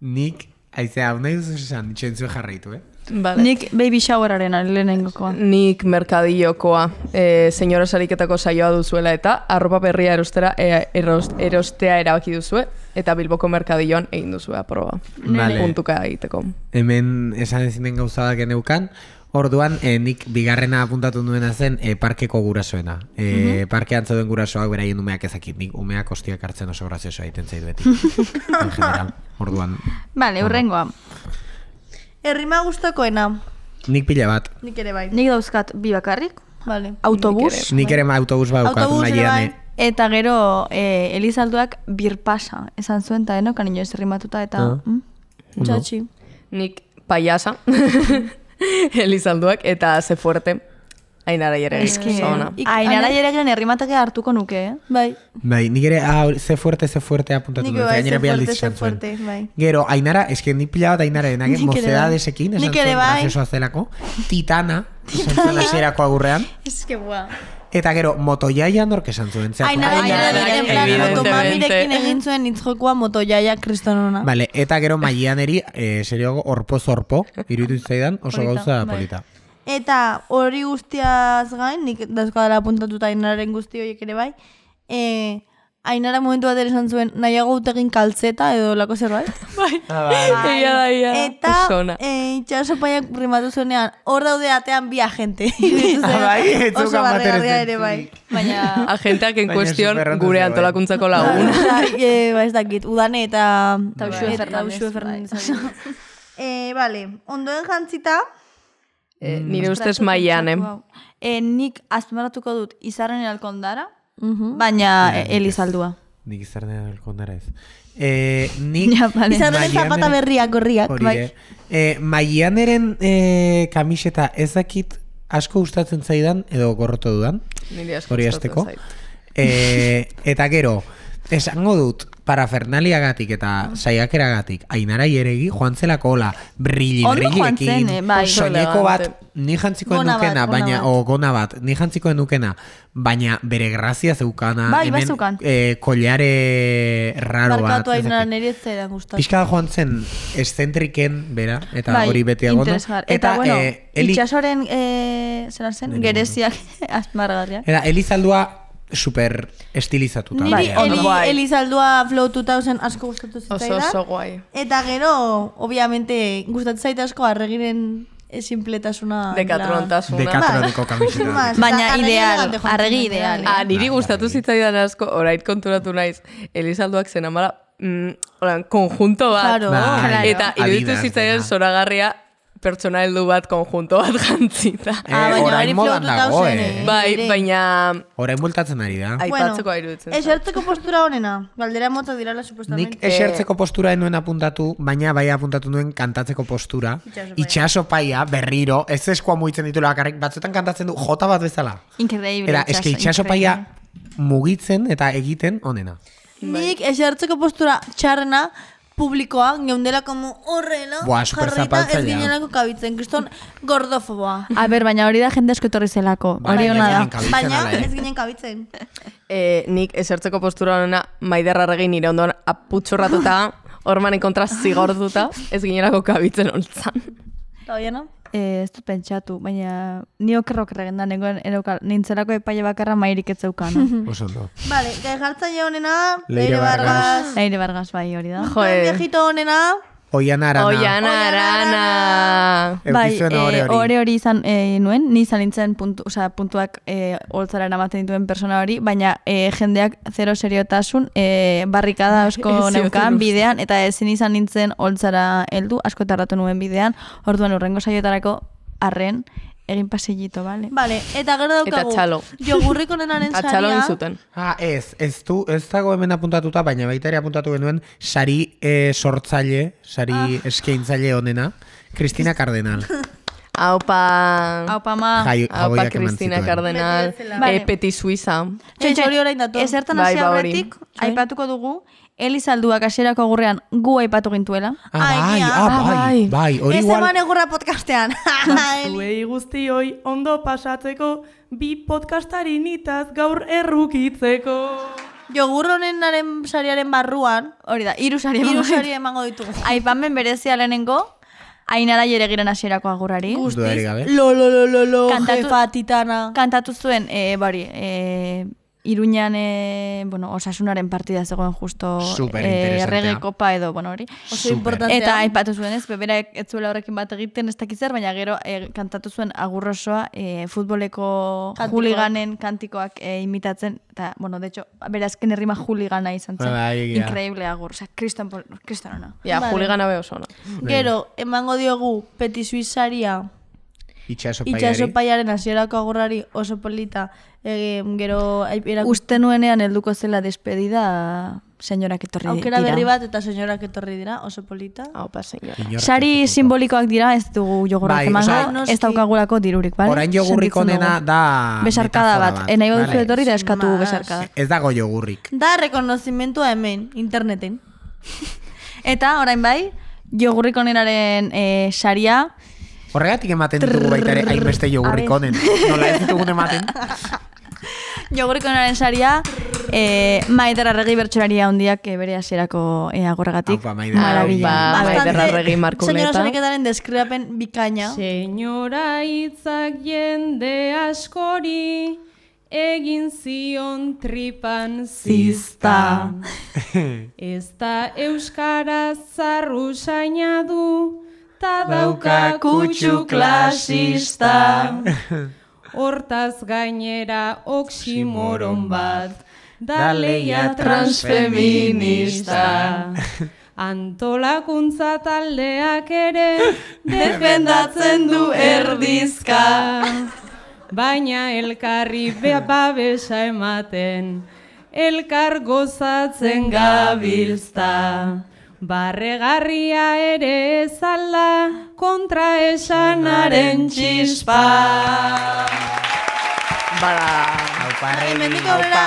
Nik, haizea, nahi duzu esan, itxentzue jarraitu, eh? Vale. Nik baby showeraren lehenengokoa. Nik merkadillokoa. Eh, señora Sariketako saioa duzuela eta arropa berria erostera eh, erostea erabaki duzue eta Bilboko merkadillon egin duzu a proba. Vale. Puntuka egiteko. Hemen esan ezin den gauza da geneukan. Orduan, eh, nik bigarrena apuntatu duena zen eh, parkeko gurasoena. Eh, mm -hmm. Parke gurasoak beraien umeak ezakit. Nik umeak ostiak hartzen oso graziosoa iten zaidueti. en orduan. Bale, urrengoa. Errima gustakoena. Nik pila bat. Nik ere bai. Nik dauzkat bi bakarrik. Vale. Autobus. Nik ere, autobus bai. Autobus, autobus ere bai. Eh. Eta gero, elizalduak eh, Elizalduak birpasa. Esan zuen, eta enokan inoiz errimatuta, eta... Uh Txatxi. Nik payasa. Elizalduak, eta ze fuerte. Ainara jere egin. Ainara jere hartuko nuke, eh? Bai. Bai, nik ere, ah, ze fuerte, ze fuerte apuntatu dut. Nik bai, fuerte, ze fuerte, bai. Gero, Ainara, ez que nik pila bat Ainara egin, eh, bai. mozeda desekin, esan zuen, azelako. Bai. Titana, esan zuen, azerako agurrean. bua. Eta gero, moto jaia esan zuen, zeako. Ainara, Ainara, Ainara, Ainara, Ainara, Ainara, Ainara, Ainara, Ainara, Ainara, Ainara, Ainara, Ainara, Ainara, Ainara, Ainara, polita. Eta hori guztiaz gain, nik dauzko dara apuntatuta ainararen guzti horiek ere bai, e, Ainara momentu bat ere esan zuen, nahiago utegin kaltzeta edo lako zer Bai, ah, bai, bai. bai. Eta e, itxaso paiak primatu zuenean, hor daude atean bi agente. Ah, bai, oso barregarria ere bai. Baina agenteak en gure antolakuntzako lagun. Bai, bai e, ba, ez dakit, udane eta... Tauxue Fernandez. Vale, ondoen jantzita e, nire ustez maian, em. E, nik dut izarren elkondara, mm -hmm. baina e, elizaldua. Nik izarren elkondara ez. E, nik ja, vale. izarren zapata berriak, gorriak. Bai. E, maian eren e, kamiseta ezakit asko gustatzen zaidan, edo gorrotu dudan. Nire asko gustatzen zaidan. E, eta gero, Esango dut, parafernalia gatik eta saiakera gatik, ainara jeregi joan zelako hola, brilli, ekin soineko bat, ni jantziko enukena, baina, o, gona bat, ni baina bere grazia zeukana, ah, bai, bai, hemen, eh, raro bat. Barkatu nire zera gustatzen. joan zen, eszentriken bera, eta bai, hori bai, beti Eta, eta, eh, bueno, eh, eli... itxasoren, eh, zera zen, gereziak, azmargarria Eta, Elizaldua, super estilizatuta. Niri eh? eli, elizaldua flow 2000 asko gustatu zitzaidan. Oso, oso guai. Eta gero, obviamente, gustatu zaita asko arregiren esimpletasuna. Dekatrontasuna. Dekatroniko kamizitzen. Baina ideal, arregi ideal. Eh? Ah, niri gustatu zitzaidan asko, orait konturatu naiz, elizalduak zen amara, Mm, konjunto bat. Claro. Ba, claro. Eta, iruditu zitzaidan, zora pertsona heldu bat konjunto bat jantzita. Eh, ah, baina hori flotu eh. eh? Bai, baina... Horain bultatzen ari da. Bueno, airutzen. esertzeko postura honena. Baldera mota dira supuestamente. Nik esertzeko eh. postura enuen apuntatu, baina bai apuntatu duen kantatzeko postura. Itxaso paia, berriro, ez eskoa muitzen ditu lakarrik, batzuetan kantatzen du jota bat bezala. Inkerreibri. Era, eske itxaso paia mugitzen eta egiten honena. Nik esertzeko postura txarrena, publikoa geundela como horrela Buah, super Ez kabitzen, kriston gordofoboa A ber, baina hori da jende eskotorri zelako Hori Baina eh? ez ginen eh, Nik esertzeko postura honena Maiderra regin nire ondoan aputxorratuta ormanen kontra zigortuta Ez ginelako kabitzen holtzan Eta no? Eh, ez dut pentsatu, baina ni okerrok erregen da, nengoen nintzelako epaile bakarra mairik ez zaukana. Oso ondo. gai jartza jo leire bargaz. Leire bai hori da. Joer. Oian Arana. Oian Arana. bai, hori eh, Ore hori izan eh, nuen, ni nintzen puntu, osea, puntuak e, holtzara eramaten dituen persona hori, baina e, jendeak zero seriotasun e, barrikada osko bai, neukan bidean, eta ezin izan nintzen holtzara heldu asko tarratu nuen bidean, orduan urrengo saioetarako arren, Egin pasillito, vale? Vale, eta gero daukagu. Eta txalo. Jogurrik onenaren saria. Atxalo ah, ez, ez du, ez dago hemen apuntatuta, baina baita apuntatu genuen sari e, sortzaile, sari ah. eskaintzaile honena, onena, Cristina Cardenal. Aupa. Aupa ma. Jai, Aupa Cristina Cardenal. Vale. E, Peti Suiza. Eli aserako kaserako agurrean gu aipatu gintuela. Ah, bai, ah, bai, ah, bai, bai. Ez igual... eman egurra podcastean. Ah, Zuei guzti hoi ondo pasatzeko, bi podcastari nitaz gaur errukitzeko. Jogur honenaren sariaren barruan, hori da, iru emango ditugu. Iru sari berezia lehenengo, ainara jere giren aserako agurari. Guztiz, lo, lo, lo, lo, lo, jefa titana. Kantatu zuen, e, eh, bari, e, eh, Iruñan eh bueno, Osasunaren partida zegoen justo eh Errege Copa edo bueno, hori. Oso importante. Eta aipatu zuen ez, bebera ez horrekin bat egiten, ez dakizar, baina gero eh kantatu zuen agurrosoa e, eh, futboleko juliganen kantikoak e, imitatzen eta bueno, de hecho, bera esken errima juligana izan zen. Ba, agur, o sea, Cristian Cristiano. Ya, juligana bai. Gero emango diogu Peti Suizaria Itxasopaiaren itxaso azierako agurrari oso polita eh, gero... Erak... Uste helduko zela despedida senyora ketorri dira. Aukera berri bat eta senyorak etorri dira oso polita. Aupa, senyora. Sari simbolikoak dira ez dugu jogurra bai, zemango, o sea, ez daukagurako dirurik, bale? Horain jogurrik onena da... Besarkada bat, bat. Eh, da eskatu Mas. Bai. besarkada. Ez dago jogurrik. Da rekonozimentua hemen, interneten. eta orain bai, jogurrik oneraren eh, saria... Horregatik ematen dugu baita ere hainbeste jogurrikonen. honen. Nola ez ditugun ematen. jogurrik honaren saria, eh, maider arregi bertxolaria ondiak eh, bere hasierako eh, agorregatik. Aupa, maider arregi. Ba, maider arregi markuleta. Senyora Soneketaren deskriapen bikaina. Senyora itzak jende askori, egin zion tripan zizta. Ez da Euskara zarru saina du, eta dauka kutsu klasista. Hortaz gainera oksimoron bat, daleia transfeminista. Antolakuntza taldeak ere defendatzen du erdizka. Baina elkarri babesa ematen, elkar gozatzen gabiltza. Barregarria ere zala kontra esanaren txispa. Bara, haupa, haupa.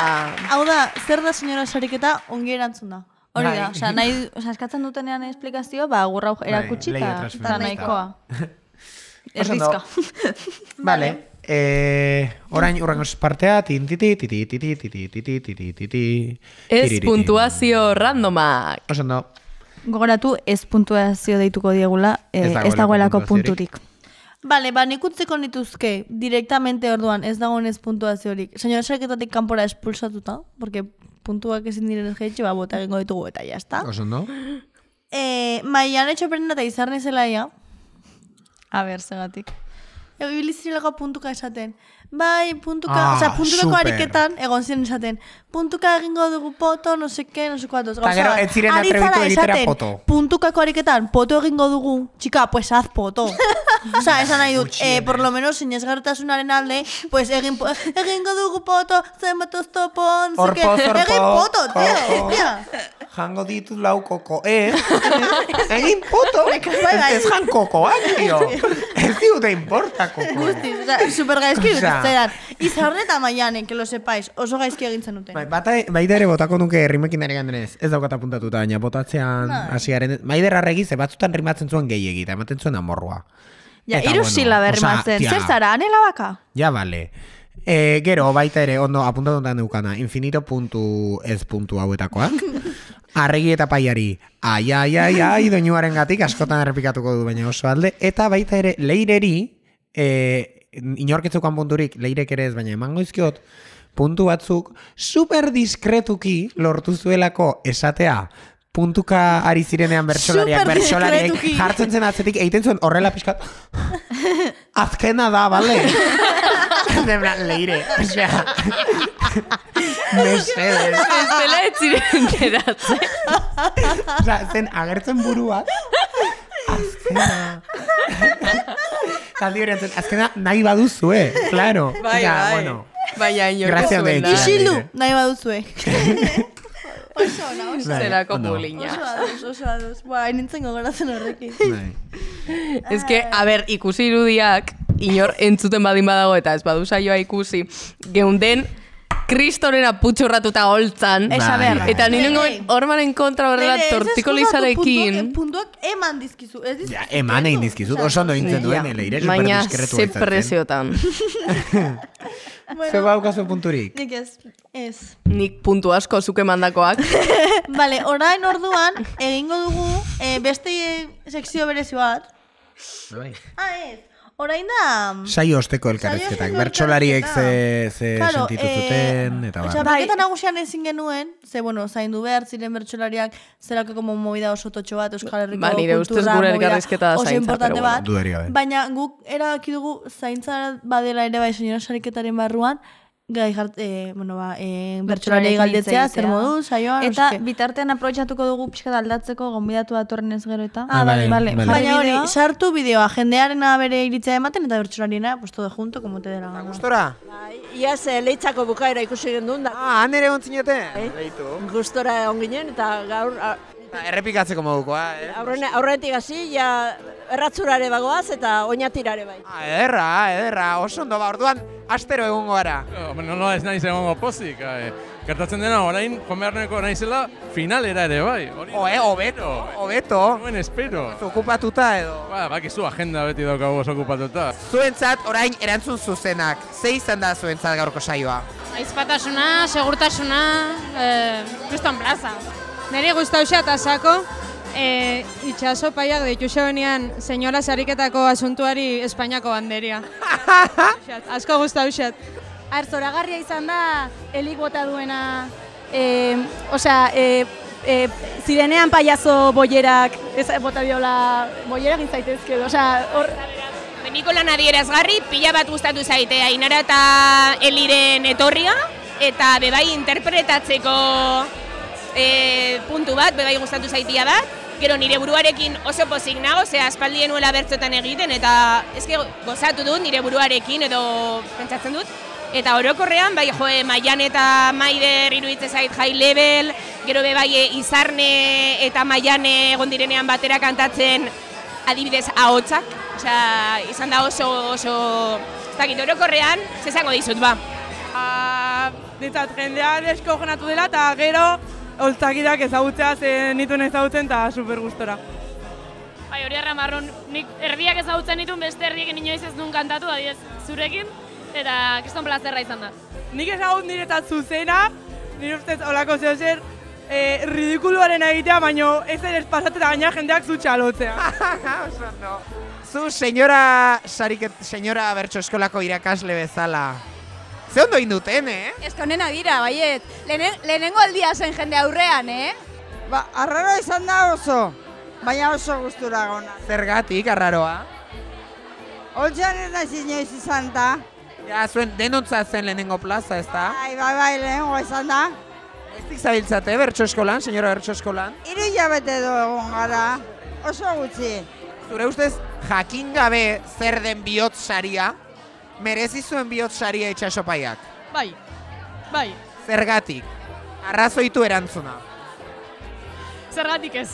hau da, zer da senyora sariketa, eta da. Hori da, oza, nahi, oza, eskatzen dutenean esplikazio, ba, gurra erakutsi eta nahikoa. Errizka. Bale. Eh, orain urrengo partea, tin ti ti ti ti ti ti ti ti ti ti ti Gogoratu ez puntuazio deituko diegula, eh, ez dagoelako punturik. Bale, ba, nikutzeko nituzke, direktamente orduan, ez dagoen ez puntuazio horik. Senyora, kanpora espulsatuta, porque puntuak ezin diren ez gehitxe, ba, bota gengo ditugu eta jazta. Oso no? Eh, maian etxo prenda eta ia. A ber, segatik. Ego, puntuka esaten. Bai, puntuka, ah, o sea, ariketan, egon ziren esaten puntuka egingo dugu poto, no se que, no se cuanto. Ta gero, ez ziren atrebitu egitera poto. Puntukako ariketan, poto egingo dugu, txika, pues haz poto. Osa, esan nahi dut, eh, por lo menos, sin sinez garotasunaren alde, pues egin, egingo dugu poto, zenbat oztopon, no se que, egin poto, oh, tío, Hango oh. Jango ditut lau koko, eh? egin poto, bai, bai. ez jan kokoak, ah, tío. Ez diut, da importa, koko. Guzti, super gaizki, zera. Izarreta maianen, que lo sepais, oso gaizki egintzen duten bai, bai botako nuke rimekin ari gandenez, ez daukat apuntatu baina botatzean, asiaren, bai dera ze batzutan rimatzen zuen gehi egita, ematen zuen amorrua. Ja, iru bueno, sila zer zara, anela baka? Ja, bale. Eh, gero, baita ere, ondo, apuntatu da neukana, infinito puntu ez puntu hauetakoak, arregi eta paiari, ai, ai, ai, ai, doi gatik, askotan errepikatuko du baina oso alde, eta baita ere, leireri, e, eh, inorketzukan punturik, leirek ere ez baina emango izkiot, puntu batzuk super diskretuki lortu zuelako esatea puntuka ari zirenean bertsolariak, bertsolariak, jartzen zen atzetik, egiten zuen horrela pixkat, azkena da, bale? leire, osea. Mesedes. Estela geratzen. Osea, zen agertzen burua, azkena. Zaldi azkena nahi baduzue, eh? claro. Bai, bai. Bueno, Baina, inorko. Grazia me. nahi baduzue. Oso, no, oso. Zerako no. bulina. Oso aduz, oso aduz. Ba, gogoratzen horrekin. Bai. Ez que, a ber, ikusi irudiak, inor entzuten badin badago eta ez badu saioa ikusi, geunden, kristonera putxurratuta holtzan. Bai. Eta bai. nire nengoen hormaren kontra horrela tortiko lizarekin. Puntuak eman dizkizu. Ja, eman egin dizkizu. Oso duen, ja. Eh, leire. Baina, ze preziotan. Zer punturik? Nik ez. Ez. Nik puntu asko zuke mandakoak. Bale, orain orduan, egingo dugu, eh, beste sekzio bai. Ah, ez. Orain da... Sai osteko elkarrezketak. Bertxolariek ze, ze claro, sentitu eh, zuten, eh, eta bai. nagusian ezin genuen, ze, bueno, du behar ziren bertxolariak, zerako komo movida oso totxo bat, Euskal Herriko ba, nire kultura, Bat, baina guk erakidugu, dugu zaintza badela ere bai senyora sariketaren barruan, gai jart, eh, bueno, ba, e, galdetzea, zer modu, saioan. Eta bitartean aprobetsatuko dugu pixka aldatzeko gombidatu datorren ez gero eta. Ah, bale, ah, bale. Baina hori, sartu bideoa, jendearen abere iritzea ematen eta bertxolariena, pues todo junto, como te dela. Gustora? Bai, Iaz, yes, leitzako bukaera ikusi gendun da. Ah, han ere ontzinete? Eh? Leitu. Gustora onginen eta gaur... Errepikatze ba, errepikatzeko Eh? Aurre, aurretik hasi, ja, erratzurare bagoaz eta oinatirare bai. Ha, ah, ederra, ederra, oso ondo, ba, orduan, astero egungo gara. no, ez nahi zen gongo pozik, ha, eh. dena, orain, konbearneko nahi zela, finalera ere, bai. Orin, oh, eh, obeto, obeto. Noen espero. Okupatuta edo. Ba, baki zu agenda beti daukagu oso okupatuta. Zuentzat, orain, erantzun zuzenak. Ze izan da zuentzat gaurko saioa? Aizpatasuna, segurtasuna, eh, justan plaza. Neri guztauxea eta sako, e, itxaso paiak deitu zeuenean senyora zariketako asuntuari Espainiako banderia. Asko guztauxea. Arzora, garria izan da, helik bota duena, e, osea, e, e, zirenean paiazo boierak, ez bota biola, boierak inzaitezke, osea, hor... Beniko lan pila bat gustatu zaite, ainara eta eliren etorria, eta bebai interpretatzeko e, puntu bat, bebai gustatu zaitia bat, gero nire buruarekin oso pozik nago, ze aspaldien nuela bertzotan egiten, eta ezke gozatu dut nire buruarekin edo pentsatzen dut, Eta orokorrean, bai jo, eh, Maian eta Maider iruditzen zait high level, gero be bai eh, izarne eta Maiane egon direnean batera kantatzen adibidez ahotsak, osea, izan da oso oso ez dakit orokorrean ze izango dizut ba. Ah, jendea deskojonatu dela eta gero holtzakirak ezagutzea zen nituen ezagutzen eta super gustora. Bai, hori harra nik erdiak ezagutzen nituen beste erdiak inoiz ez duen kantatu da zurekin, eta kriston plazerra izan da. Nik ezagut nire eta zuzena, nire ustez holako zeo zer, E, eh, ridikuluaren egitea, baino ez ere espazatu eta gaina jendeak zu txalotzea. Zu, senyora ha, ha, ha, ha, ze ondo egin duten, eh? Ez dira, baiet. lehenengo aldia zen jende aurrean, eh? Ba, arraro izan da oso, baina oso gustura gona. Zergatik, arraroa? Oltzean ez nahi izan da. Ja, zuen denontza zen lehenengo plaza, ez da? Bai, bai, bai, lehenengo izan da. Ez dik zabiltzate, bertso eskolan, senyora bertso eskolan? Iru jabete du egon gara, oso gutxi. Zure ustez, jakin gabe zer den bihotzaria? merezi zuen bihot saria itxasopaiak? Bai, bai. Zergatik, arrazoitu erantzuna. Zergatik ez.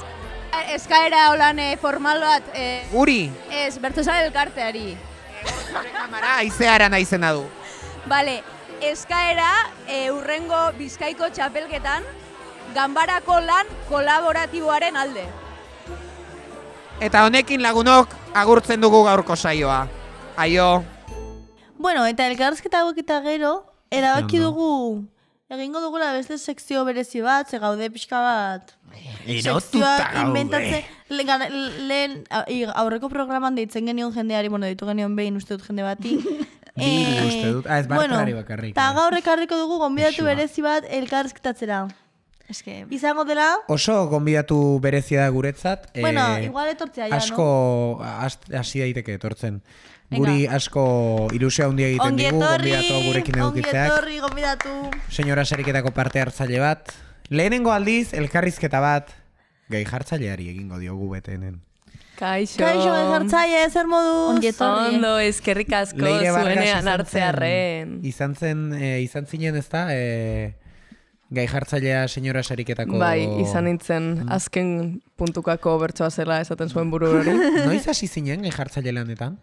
Eskaera holan eh, formal bat. E, Guri? Ez, bertuzan elkarteari. Kamara, aizeara naizena du. Bale, eskaera e, eh, urrengo bizkaiko txapelketan, ganbarako lan kolaboratiboaren alde. Eta honekin lagunok agurtzen dugu gaurko saioa. Aio. Bueno, eta elkarrezketa hauek eta gero, erabaki dugu, egingo dugu beste sekzio berezi bat, ze gaude pixka bat. Erotuta gaude. Lehen aurreko programan deitzen genion jendeari, bueno, deitu genion behin uste dut jende bati. Eh, ah, bueno, ta eh. gaur ekarriko dugu gonbidatu berezi bat elkarrezketatzera. Eske... Bai. Izango dela... Oso gombidatu berezia da guretzat. Eh, bueno, igual etortzea ja, asko... no? Asko, hasi daiteke etortzen. Venga. Guri asko ilusia hundia egiten dugu, gombidatu gurekin edukitzeak. Ongi etorri, gombidatu. Senyora sariketako parte hartzaile bat. Lehenengo aldiz, elkarrizketa bat, gai jartzaileari egingo diogu betenen. Kaixo. Kaixo, hartzaile, moduz? Ongi etorri. Ondo, ezkerrik asko, zuenean hartzearen. Izan zen, eh, izan zinen ezta... Eh, Gai jartzailea senyora sariketako... Bai, izan nintzen mm. azken puntukako bertsoa zela esaten zuen buru hori. Noiz hasi zinen gai jartzaile lanetan?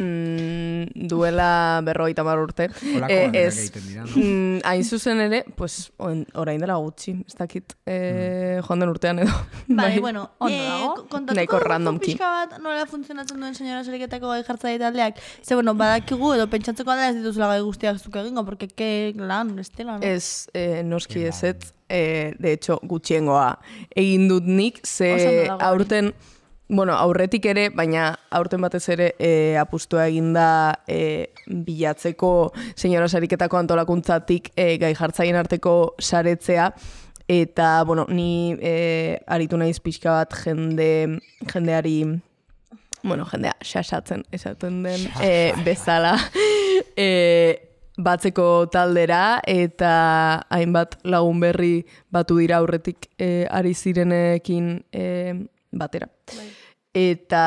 Mm, duela berroita mar urte. Olako eh, handela dira, no? Mm, hain zuzen ere, pues, orain dela gutxi, ez dakit eh, mm. joan den urtean edo. Bai, bai, bueno, eh, kontatuko dut bat nola funtzionatzen duen senyora zeriketako gai jartza ditaldeak. Ze, bueno, badakigu edo pentsatzeko adela ez dituzela gai guztiak zuke gingo, porque ke lan, ez no? Ez, eh, noski ez ez, eh, de hecho, gutxiengoa. Egin dut nik, ze aurten... Eh bueno, aurretik ere, baina aurten batez ere e, apustua eginda e, eh, bilatzeko senyora sariketako antolakuntzatik e, gai jartzaien arteko saretzea. Eta, bueno, ni e, aritu naiz pixka bat jende, jendeari bueno, jendea, xaxatzen esaten den e, bezala e, batzeko taldera eta hainbat lagun berri batu dira aurretik e, ari zirenekin e, batera. Bai. Eta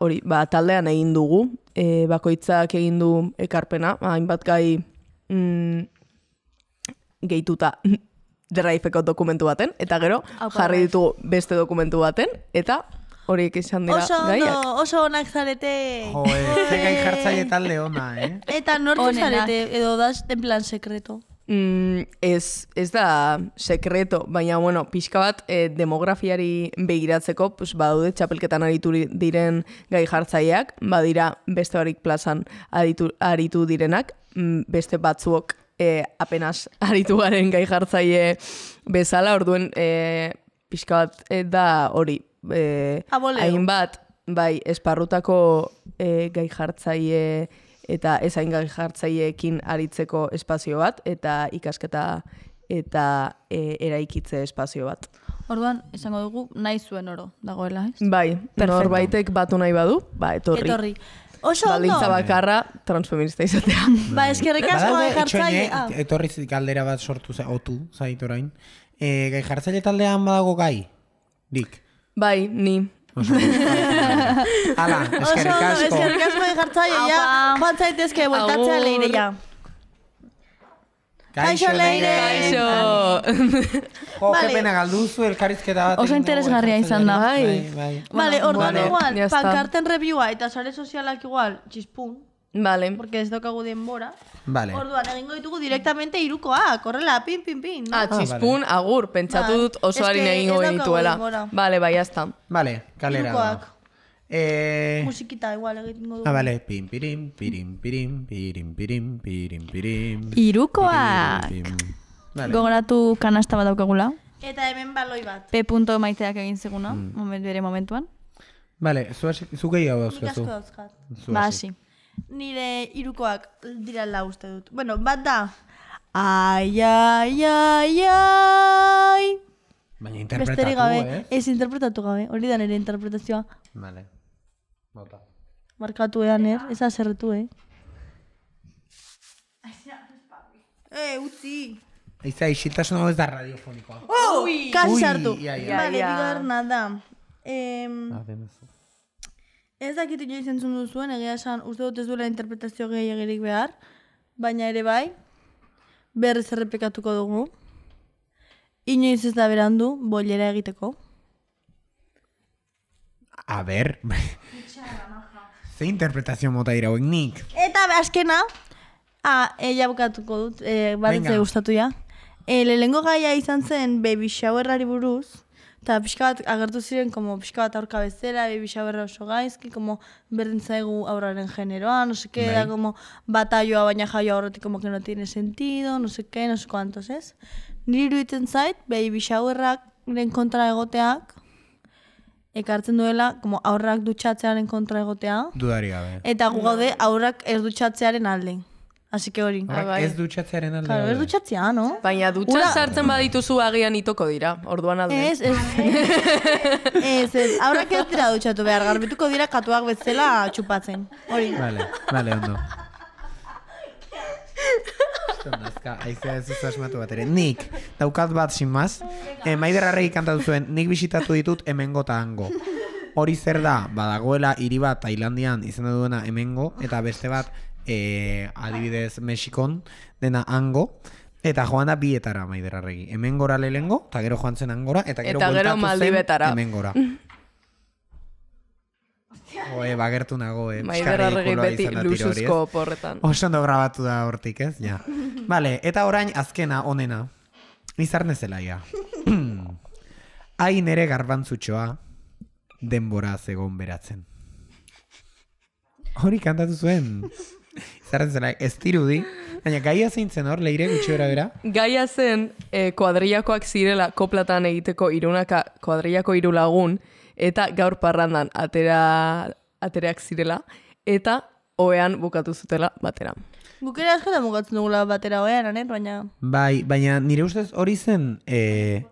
hori, ba, taldean egin dugu, e, bakoitzak egin du ekarpena, hainbat gai mm, gehituta derraifeko dokumentu baten, eta gero jarri ditugu beste dokumentu baten, eta horiek izan dira oso gaiak. oso onak zarete. jartzaile talde ona, eh? Eta nortu zarete, edo da en plan sekreto. Mm, ez, ez da sekreto, baina bueno, pixka bat eh, demografiari begiratzeko, pues, txapelketan aritu diren gai jartzaileak, badira beste horik plazan aritu, aritu direnak, mm, beste batzuok e, apenas aritu garen gai jartzaile bezala, orduen e, eh, pixka bat da hori. E, hainbat, bai, esparrutako e, gai eta ez hain jartzaileekin aritzeko espazio bat eta ikasketa eta e, eraikitze espazio bat. Orduan, esango dugu, nahi zuen oro, dagoela, ez? Bai, norbaitek batu nahi badu, ba, etorri. Etorri. Oso ondo. bakarra, transfeminista izatea. Ba, eskerrik asko gai eh, jartzaile. Eh, ah. Etorri zidik bat sortu, za, otu, zaitorain. E, eh, gai jartzaile taldean badago gai, dik? Bai, ni. Hala, eskerrik asko. Oso, eskerrik asko egartza, ja. Joan zaitezke, bueltatzea leire, ja. Kaixo, leire! Kaixo! Jo, vale. kepena galduzu, elkarrizketa bat. Oso interesgarria izan da. Bai. Bai, bai. Vale, orduan vale. igual, pankarten reviewa eta sare sozialak igual, txispun. Vale. Porque ez daukagu denbora. Vale. Orduan, egingo ditugu directamente irukoa, korrela, pin, pin, pin. No? Ah, txispun, ah, vale. agur, pentsatu dut oso es que harin egingo dituela. Vale, bai, jazta. Vale, kalera. Irukoak. Eh... Musikita igual egingo dugu. Ah, vale. Pin, pirim, pirim, pirim, pirim, pirim, pirim, pirim. Irukoak. Pirim, pirim. Vale. Gogoratu kanasta bat daukagula. Eta hemen baloi bat. P. Punto maiteak egin zeguna, mm. moment bere momentuan. Vale, zu, zu gehiago dauzkazu. Nik asko dauzkat. Ba, nire irukoak dirala uste dut. Bueno, bat da. Ai, ai, ai, ai. Baina interpretatu, gabe, eh? Ez interpretatu gabe, hori da nire interpretazioa. Vale. Bota. Markatu ean, er? Ez azerretu, eh? Eh, utzi. Aiza, isiltasun hau ez da radiofonikoa. Oh, Ui! Kasi sartu. Ia, ia, ia. Bale, bigarna da. Ah, Ez dakit inoiz entzun duzuen, egia esan, uste dut ez duela interpretazio gehiagirik behar, baina ere bai, behar ez errepekatuko dugu, inoiz ez da berandu, bollera egiteko. A ber, ze interpretazio mota ira nik. Eta azkena a, ella bukatuko dut, e, gustatu ja. Lelengo gaia izan zen, baby shower buruz, Eta pixka bat agertu ziren, como, pixka bat aurka bezera, bi oso gaizki, como, berdin zaigu aurraren generoa, no seke, da, bai. como, bat aioa baina jaio aurretik, como, que no tiene sentido, no seke, no seko antos, ez? Niri iruditzen zait, behi pixa berrak den kontra egoteak, ekartzen duela, como, aurrak dutxatzearen kontra egotea. Dudari gabe. Eta gu aurrak ez dutxatzearen alde. Así que hori. Ba, bai. Ez dutxatzearen alde. Claro, ez dutxatzea, no? Baina dutxan sartzen badituzu agian itoko dira, orduan alde. Ez, ez. ez, ez. Aurra kentera dutxatu behar, garbituko dira katuak bezala txupatzen. Hori. Vale, vale, ondo. Zondazka, aizea ez ez asmatu bat ere. Nik, daukat bat sin maz, e, eh, maider arregi kantatu zuen, nik bisitatu ditut emengo eta hango. Hori zer da, badagoela hiri bat Tailandian izan duena hemengo, eta beste bat e, adibidez Mexikon, dena ango eta joan da bietara maiderarregi. Hemen gora lehengo, eta gero joan zen angora, eta gero, eta gero Hemen gora. Oe, bagertu nago, eh? Maidera regi beti porretan. Oso grabatu da hortik, ez? Ja. vale, eta orain azkena, onena. Izarne zela, ja. Hain ere garbantzutxoa denbora zegon beratzen. Hori kantatu zuen. Zerren zena, ez dirudi. Baina Gai zein zen hor, leire gutxi bera bera? Gaia zen eh, kuadriakoak zirela koplatan egiteko irunaka kuadriako lagun eta gaur parrandan atera, atereak zirela eta oean bukatu zutela batera. Bukera asko da mugatzen dugula batera oean, baina... Bai, baina nire ustez hori zen... Eh...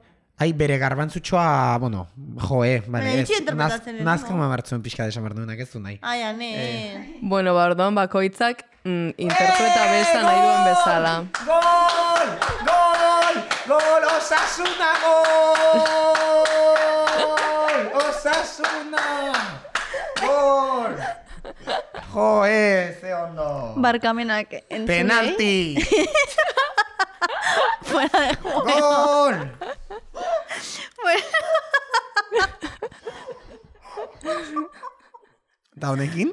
Ai, bere garbantzutxoa, bueno, jo, eh, bale, eh, ez, naz, nazka mamartzen pixka desamartunak ez du nahi. Ai, ane, eh. Bueno, bardoan, bakoitzak, mm, interpreta eh, besta nahi duen bezala. Gol! Gol! Gol! Gol! Osasuna! Gol! Osasuna! Gol! Jo, eh, ze ondo! Barkamenak entzunei. Eh? Penalti! fuera de juego. ¡Gol! Eta honekin?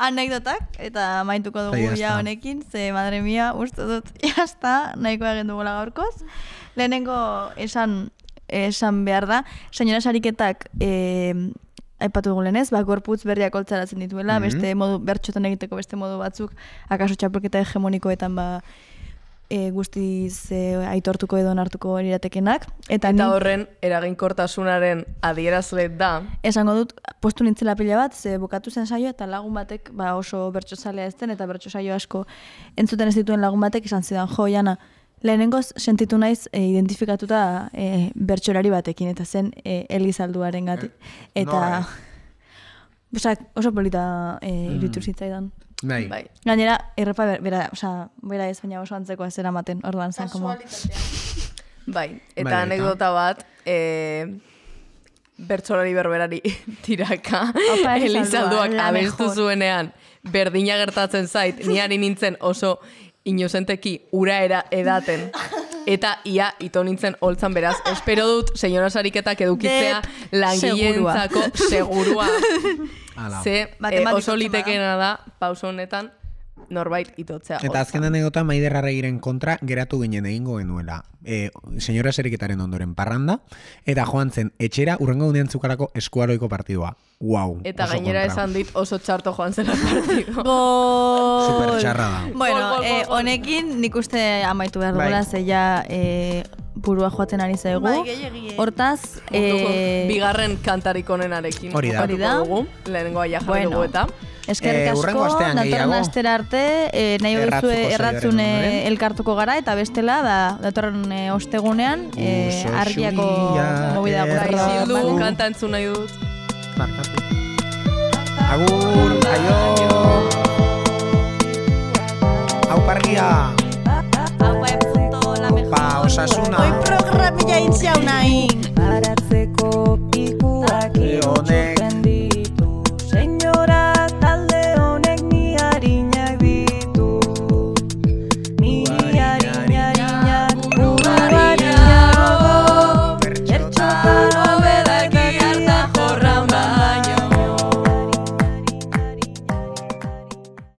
Anekdotak, eta maituko dugu ja honekin, ze madre mia, uste dut, jazta, nahiko egin dugula gaurkoz. Lehenengo esan, esan behar da, senyora sariketak eh, aipatu dugu lehenez, ba, gorputz berriak oltzaratzen dituela, mm-hmm. beste modu, bertxotan egiteko beste modu batzuk, akaso txapelketa hegemonikoetan ba, e, guztiz e, aitortuko edo onartuko liratekenak. Eta, eta horren eraginkortasunaren adierazle da. Esango dut, postu nintzela bat, ze bukatu zen saio eta lagun batek ba, oso bertsozalea ez den eta bertsozaio asko entzuten ez dituen lagun batek izan zidan, jo, jana, lehenengoz sentitu naiz e, identifikatuta e, bertsolari batekin eta zen e, elizalduaren gati. Eh, eta... No, eh. Osa, oso polita e, mm. zitzaidan. Bai. bai. Gainera, errepa bera, oza, bera ez, baina oso antzeko ez eramaten, orduan zen, komo. Bai, bai, eta anekdota bat, e, bertsolari berberari tiraka, elizalduak abestu zuenean, berdina gertatzen zait, niari nintzen oso inozenteki ura era, edaten. Eta ia ito nintzen holtzan beraz. Espero dut, senyora sariketak edukitzea langileentzako segurua. Ze, eh, oso litekena da, pauso honetan, norbait itotzea. Eta azkenan egotan maide rarregiren kontra geratu ginen egingo genuela. E, Senyora zeriketaren ondoren parranda, eta joan zen etxera urrengo unean zukarako eskualoiko partidua. Wow, eta gainera esan dit oso txarto joan zen apartiko. Super txarra da. Bueno, eh, honekin eh, nik uste amaitu behar bai. dugu da, zeia eh, burua joaten ari zaigu. Bai, Hortaz... Eh, bigarren kantarik onenarekin. Hori da. Hori da. Lehenengo aia dugu eta. Eskerrik eh, asko, datorren gehiago. astera arte, eh, nahi hori zu erratzune elkartuko gara, eta bestela, da, datorren e, ostegunean, eh, argiako mobida gura izio du, kantantzu nahi dut. Agur, aio! Hau parria! Opa, osasuna! Hoi programi jaitzia unai! Baratzeko pikuak ikutxe